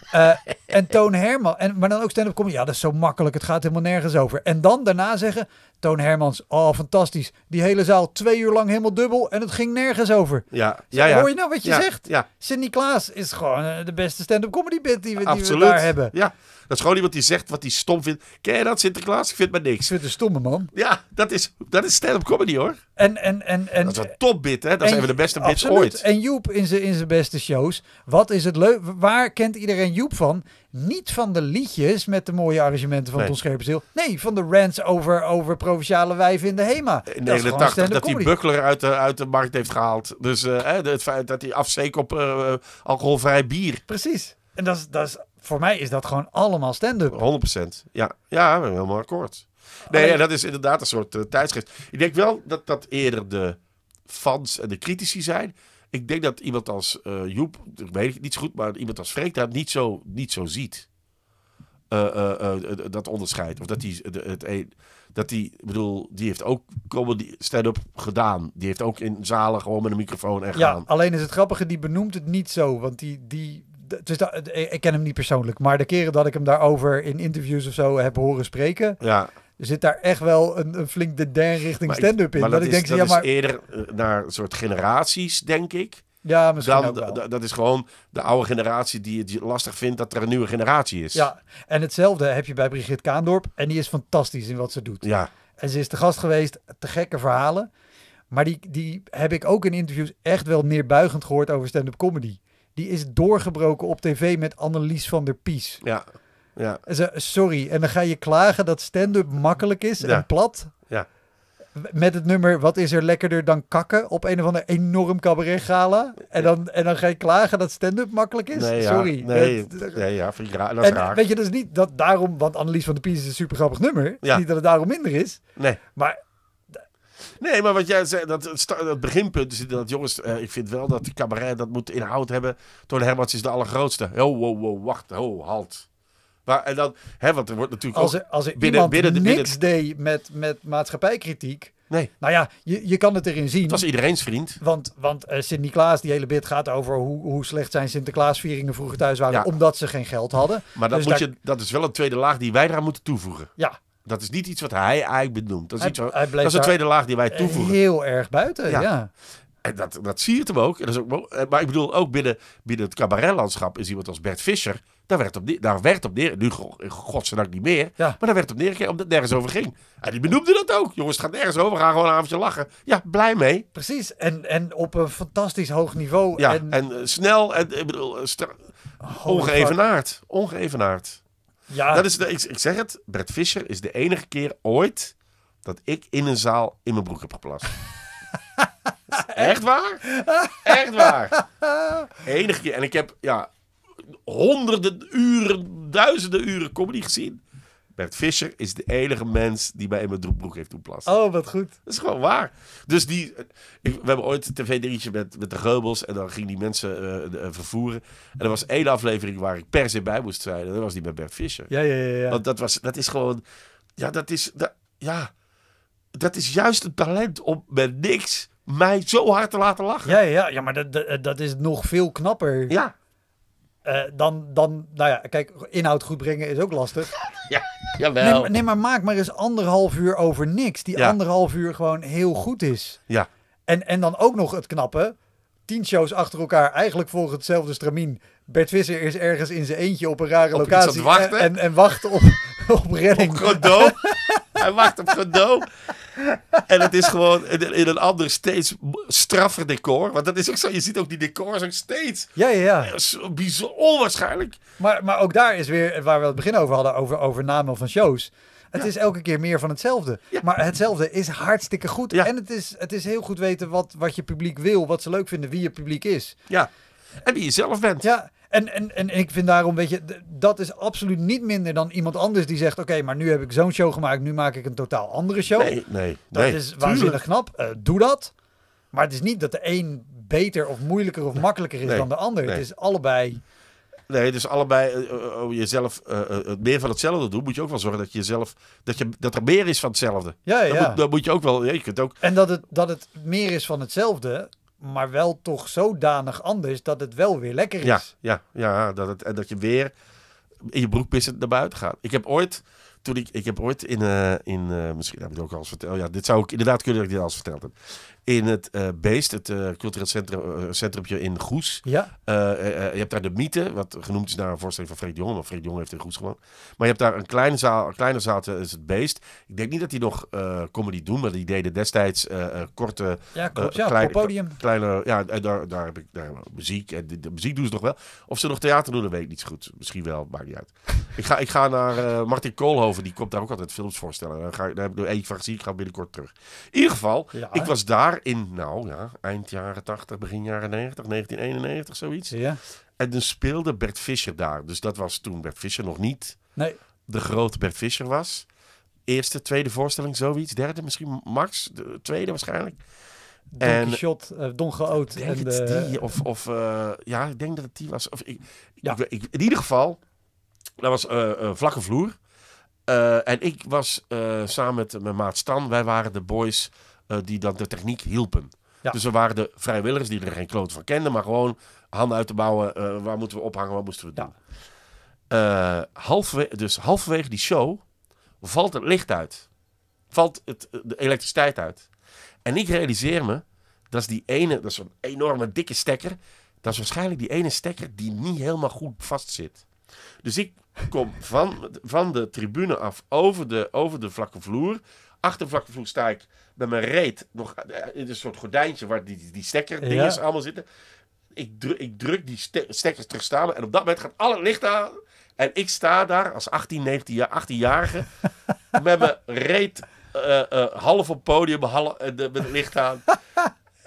[LAUGHS] en Toon Herman. En, maar dan ook stand-up comedy. Ja, dat is zo makkelijk. Het gaat helemaal nergens over. En dan daarna zeggen... Toon Hermans, oh fantastisch. Die hele zaal twee uur lang helemaal dubbel en het ging nergens over. Ja, ja, ja. Hoor je nou wat je zegt? Ja. sint is gewoon eh, de beste stand-up comedy bit die, we, die we daar hebben. Ja, dat is gewoon iemand die zegt wat hij stom vindt. Ken je dat, Sinterklaas? Ik vind maar niks. Ik vind een stomme man. Ja, dat is, dat is stand-up comedy hoor. En, en, en, en, dat is een bit, hè? Dat zijn we de beste bits absoluut. ooit. En Joep in zijn, in zijn beste shows. Wat is het leuk? Waar kent iedereen Joep van? Niet van de liedjes met de mooie arrangementen van Ton Scherpenzeel. Nee, van de rants over, over provinciale wijven in de HEMA. In dat hij Buckler uit de, uit de markt heeft gehaald. Dus eh, het feit dat hij afsteek op eh, eh, alcoholvrij bier. Precies. En dat is, dat is, voor mij is dat gewoon allemaal stand-up. 100%. Ja, ja helemaal akkoord. Nee, Alleen... dat is inderdaad een soort tijdschrift. Ik denk wel dat dat eerder de fans en de critici zijn. Ik denk dat iemand als Joep, ik weet het niet zo goed, maar iemand als Freek dat niet zo, niet zo ziet. Eh, eh, eh, dat onderscheid. Of dat die het een. Dat die, bedoel, die heeft ook comedy stand-up gedaan. Die heeft ook in zalen gewoon met een microfoon en ja, Alleen is het grappige, die benoemt het niet zo. Want die, die, dus dat, ik ken hem niet persoonlijk, maar de keren dat ik hem daarover in interviews of zo heb horen spreken, ja. zit daar echt wel een, een flink de der richting stand-up in. Maar dat, ik is, denk, ja, maar... is eerder naar soort generaties, denk ik. Ja, misschien Dat is gewoon de oude generatie die het lastig vindt dat er een nieuwe generatie is. Ja, en hetzelfde heb je bij Brigitte Kaandorp. En die is fantastisch in wat ze doet. Ja. En ze is te gast geweest, te gekke verhalen. Maar die, die heb ik ook in interviews echt wel neerbuigend gehoord over stand-up comedy. Die is doorgebroken op tv met Annelies van der Pies. Ja. ja. En ze, sorry, en dan ga je klagen dat stand-up makkelijk is en plat. Ja met het nummer Wat is er lekkerder dan kakken op een of ander enorm cabaret gala. En dan, en dan ga je klagen dat stand-up makkelijk is. Nee, ja, Sorry. Nee, dat, ja, vind ik raar, en, Weet je, dat is niet dat daarom, want Annelies van de Pies is een super grappig nummer. Ja. Niet dat het daarom minder is. Nee. Maar Nee, maar wat jij zei, dat, dat beginpunt is dat, jongens, eh, ik vind wel dat cabaret dat moet inhoud hebben. toen Hermans is de allergrootste. oh wow, ho, wacht, ho, halt. Waar, en dan, hè, want er wordt natuurlijk als als er binnen, iemand binnen, niks deed met, met maatschappijkritiek... Nee. Nou ja, je, je kan het erin zien. Het was iedereens vriend. Want, want uh, eh, Sint-Niklaas, die hele bit gaat over hoe, hoe slecht zijn Sinterklaasvieringen vroeger thuis waren. Omdat ze geen geld hadden. Maar dat, dus moet je, dat is wel een tweede laag die wij eraan moeten toevoegen. Ja. Dat is niet iets wat hij eigenlijk benoemt. Dat is, iets dat is een tweede laag die wij toevoegen. Heel erg buiten, ja. En dat, dat je hem ook. En dat is ook. Eh, maar ik bedoel, ook binnen, binnen het cabaretlandschap is iemand als Bert Fischer Daar werd op, daar werd op neer. Nu, godzijdank niet meer. Maar daar werd op neergekeken omdat het nergens over ging. En die benoemde dat ook. Jongens, het gaat nergens over. gaan gewoon een avondje lachen. Ja, blij mee. Precies. En, en op een fantastisch hoog niveau. Ja, en, eh, snel. En, ik bedoel, eh, ongeëvenaard. Ongeëvenaard. Ja. Dat is, ik, zeg het. Bert Fischer is de enige keer ooit dat ik in een zaal in mijn broek heb geplast. [LAUGHS] [LAUGHS] Echt waar? Echt waar. Enige keer. En ik heb ja, honderden uren, duizenden uren comedy gezien. Bert Fischer is de enige mens die mij in mijn broek heeft toepassen. Oh, wat goed. Dat is gewoon waar. Dus die, eh, we hebben ooit een tv-dingetje met, met de Geubels en dan gingen die mensen eh, eh, vervoeren. En er was één aflevering waar ik per se bij moest zijn en dat was die met Bert Fischer. Ja, ja, ja. ja. Want dat, was, dat is gewoon, ja, dat is, ja, dat is juist het talent om met niks mij zo hard te laten lachen. Ja, ja, ja maar dat, dat, is nog veel knapper. Ja. Eh, dan, dan, nou ja, kijk, inhoud goed brengen is ook lastig. [LAUGHS] ja, jawel. Nee, nee, maar maak maar eens anderhalf uur over niks. Die anderhalf uur gewoon heel goed is. Ja. En, en dan ook nog het knappen. Tien shows achter elkaar, eigenlijk volgens hetzelfde stramien. Bert Visser is ergens in zijn eentje op een rare locatie. En, en, wacht op, [LAUGHS] op redding. Op [LAUGHS] Hij wacht op Godot. [LAUGHS] en het is gewoon in, een ander, steeds straffer decor. Want dat is ook zo. Je ziet ook die decors ook steeds. Ja, ja, ja. Zo onwaarschijnlijk. Maar, maar ook daar is weer waar we het begin over hadden, over, over namen van shows. Het is elke keer meer van hetzelfde. Maar hetzelfde is hartstikke goed. En het is, het is heel goed weten wat, wat je publiek wil, wat ze leuk vinden, wie je publiek is. Ja. En wie je zelf bent. Ja. En, en, en ik vind daarom, weet je, dat is absoluut niet minder dan iemand anders die zegt: Oké, maar nu heb ik zo'n show gemaakt, nu maak ik een totaal andere show. Nee, nee. Dat is tuurlijk. waanzinnig knap. Eh, doe dat. Maar het is niet dat de een beter of moeilijker of makkelijker is dan de ander. Het is allebei. Nee, dus allebei eh, eh, oh, jezelf meer van hetzelfde doen, moet je ook wel zorgen dat je zelf dat, je, dat er meer is van hetzelfde. Ja, ja. Dat moet, dat moet je ook wel. Je kunt ook... En dat het, dat het meer is van hetzelfde, maar wel toch zodanig anders dat het wel weer lekker is. Ja, ja, ja dat het, en dat je weer in je broekpissen naar buiten gaat. Ik heb ooit, toen ik, ik heb ooit in, eh, in eh, misschien heb ik het ook al eens verteld. Ja, dit zou ik inderdaad kunnen dat ik dit al eens verteld heb in het eh, Beest, het uh, cultureel centrum, eh, centrumpje in Goes. Ja. je hebt daar de Mythe, wat genoemd is naar een voorstelling van Fred Jong. Want Fred Jong heeft in Goes gewoond. Maar je hebt daar een kleine zaal, een kleine zaal is het Beest. Ik denk niet dat die nog comedy doen, maar die deden destijds korte... Ja, klopt. ja, kleine, podium. Kleine, ja, daar, daar heb ik daar, muziek. En de, muziek doen ze nog wel. Of ze nog theater doen, dat weet ik niet zo goed. Misschien wel, maakt niet uit. ik, ga, ik ga naar Martin Koolhoven, die komt daar ook altijd films voorstellen. Daar, ga, daar heb ik nog één van gezien, ik ga binnenkort terug. In ieder geval, ik was daar in, nou ja, eind jaren 80, begin jaren 90, 1991, zoiets. Ja. En dan speelde Bert Fischer daar. Dus dat was toen Bert Fischer nog niet nee. de grote Bert Fischer was. Eerste, tweede voorstelling, zoiets. Derde misschien, max. De tweede waarschijnlijk. en, Shot, uh, eh, Don Geoot. en het, die, of, of eh, ja, ik denk dat het die was. Of, ik, ja. ik, in ieder geval, dat was uh, vlakke vloer. en ik was samen met mijn maat Stan, wij waren de boys eh, die dan de techniek hielpen. Dus er waren de vrijwilligers die er geen kloot van kenden, maar gewoon handen uit te bouwen. Eh, waar moeten we ophangen? Wat moesten we doen? Ja. Eh, dus halverwege die show valt het licht uit. Valt het, de elektriciteit uit. En ik realiseer me, dat is die ene, dat is een enorme dikke stekker. Dat is waarschijnlijk die ene stekker die niet helemaal goed vast zit. Dus ik kom van, van de tribune af over de, over de vlakke vloer Achtervlakvloed sta ik met mijn reet nog eh, in een soort gordijntje waar die, die stekker dingen allemaal zitten. Ik, ik druk die stekkers terug staan. en op dat moment gaat al het licht aan. En ik sta daar als 18, 19 jaar, 18-jarige [LAUGHS] met mijn reet uh, half op podium, met het licht aan.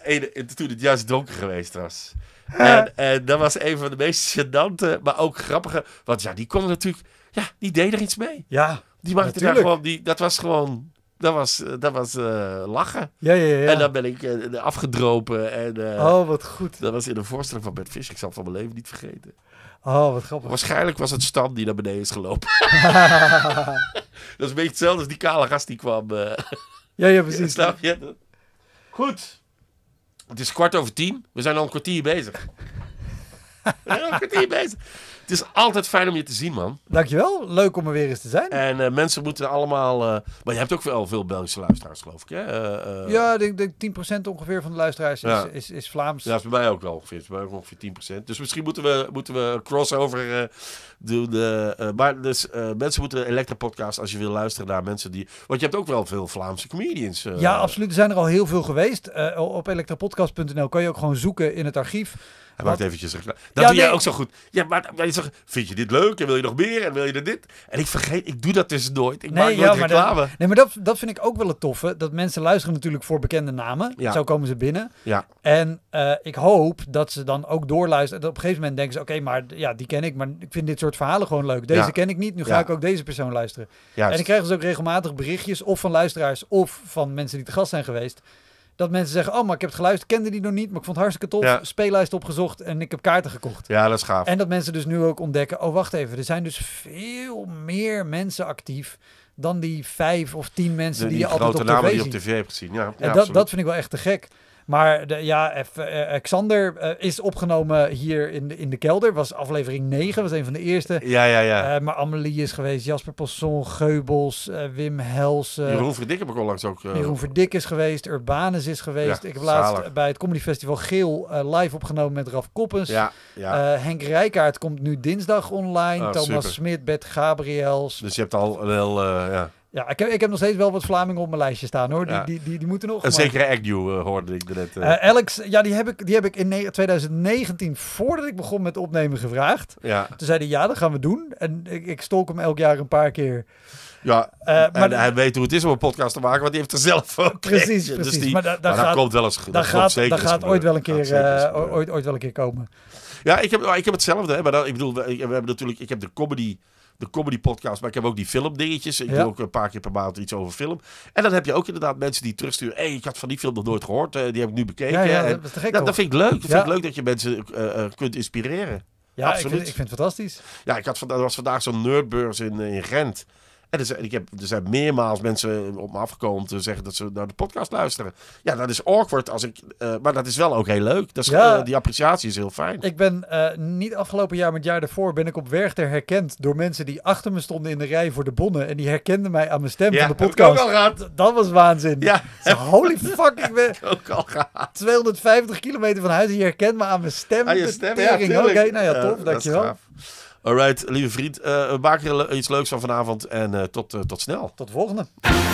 en, [LAUGHS] toen het juist donker geweest was. [LAUGHS] En, en, dat was een van de meest gênante, maar ook grappige. Want ja, die kon natuurlijk, ja, die deed er iets mee. Ja, die maakte daar gewoon, die, dat was gewoon dat was, eh, dat was eh, lachen. Ja, ja, ja. En dan ben ik uh, afgedropen. En, oh, wat goed. Dat was in een voorstelling van Bert Fish. Ik zal het van mijn leven niet vergeten. Oh, wat grappig. Waarschijnlijk was het Stan die naar beneden is gelopen. [LAUGHS] [LAUGHS] dat is een beetje hetzelfde als die kale gast die kwam. ja, ja, precies. [LAUGHS] Snap je? Goed. Het is kwart over tien. We zijn al een kwartier bezig. we zijn al een kwartier bezig. Het is altijd fijn om je te zien, man. Dankjewel. Leuk om er weer eens te zijn. En eh, mensen moeten allemaal... Eh, maar je hebt ook wel veel Belgische luisteraars, geloof ik, hè? Eh, ja, ik denk, denk 10% ongeveer van de luisteraars is, is, is, Vlaams. Ja, is bij mij ook wel ongeveer. bij mij ook ongeveer 10%. Dus misschien moeten we, moeten we crossover doen. maar dus, mensen moeten Elektra-podcast, als je wil luisteren naar mensen die... Want je hebt ook wel veel Vlaamse comedians. ja, absoluut. Er zijn er al heel veel geweest. op elektrapodcast.nl kan je ook gewoon zoeken in het archief. Hij maakt eventjes reclame. Dat doe jij ook zo goed. Ja, maar, je zegt, vind je dit leuk en wil je nog meer en wil je dit? En ik vergeet, ik doe dat dus nooit. Ik nee, maak nooit reclame. nee, maar dat, dat vind ik ook wel het toffe. Dat mensen luisteren natuurlijk voor bekende namen. Ja. Zo komen ze binnen. Ja. En eh, ik hoop dat ze dan ook doorluisteren. Dat op een gegeven moment denken ze, oké, maar ja, die ken ik. Maar ik vind dit soort verhalen gewoon leuk. Deze ken ik niet, nu ga ik ook deze persoon luisteren. Juist. En ik krijg dus ook regelmatig berichtjes of van luisteraars of van mensen die te gast zijn geweest dat mensen zeggen, oh, maar ik heb het geluisterd, kende die nog niet, maar ik vond het hartstikke tof. Speellijst opgezocht en ik heb kaarten gekocht. Ja, dat is gaaf. En dat mensen dus nu ook ontdekken, oh, wacht even, er zijn dus veel meer mensen actief dan die vijf of tien mensen die, je altijd op tv namen die op tv hebt gezien. Ja, en dat, dat vind ik wel echt te gek. Maar de, ja, eh, eh, Xander eh, is opgenomen hier in de, in de kelder. Was aflevering 9, was een van de eerste. Ja, ja, ja. maar Amelie is geweest, Jasper Passon, Geubels, Wim Hels. Jeroen Verdik heb ik onlangs ook. Jeroen Verdik is geweest, Urbanus is geweest. ik heb laatst bij het Comedy Festival Geel live opgenomen met Raf Koppens. Ja, ja. Henk Rijkaard komt nu dinsdag online. Oh, Thomas Smit, Bert Gabriels. Dus je hebt al wel, ja... Ja, ik heb, ik heb nog steeds wel wat Vlamingen op mijn lijstje staan hoor. Die, die, die, moeten nog. Een zeker zekere Agnew eh, hoorde ik net. Uh... Alex, ja, die heb, ik, die heb ik in 2019, voordat ik begon met opnemen, gevraagd. Ja. Toen zei hij ja, dat gaan we doen. En ik, ik stolk hem elk jaar een paar keer. Ja, maar en hij weet hoe het is om een podcast te maken, want die heeft er zelf ook Precies, dus precies. maar, gaat, dat komt wel eens. Dat, gaat, zeker dat gaat ooit wel een keer, ooit, ooit wel een keer komen. Ja, ik heb, nou, ik heb hetzelfde. Hè, maar ik bedoel, we, hebben natuurlijk, ik heb de comedy de comedy podcast, maar ik heb ook die filmdingetjes. Ik doe ook een paar keer per maand iets over film. En dan heb je ook inderdaad mensen die terugsturen. hey, ik had van die film nog nooit gehoord. Eh, die heb ik nu bekeken. Ja, dat, vind ik leuk. Dat vind ik leuk dat je mensen eh, eh, kunt inspireren. Ja, Absoluut. Ik, vind, het fantastisch. Ja, ik had vandaag, was vandaag zo'n nerdbeurs in, in Gent ik heb, er zijn meermaals mensen op me afgekomen te zeggen dat ze naar de podcast luisteren. Ja, dat is awkward als ik. Eh, maar dat is wel ook heel leuk. Dat is, ja. Eh, die appreciatie is heel fijn. Ik ben eh, niet afgelopen jaar, maar het jaar daarvoor ben ik op Werchter herkend door mensen die achter me stonden in de rij voor de bonnen. En die herkenden mij aan mijn stem ja, van de podcast. Ook al gehad. Dat was waanzin. Ja. So, holy [LAUGHS] fuck, ik ben ook al gehad. 250 kilometer van huis. Die herkent me aan mijn stem. Aan je stem, ja, Oké, nou ja, tof. dankjewel. Alright, lieve vriend, eh, maak er iets leuks van vanavond en eh, tot, eh, tot snel. Tot de volgende.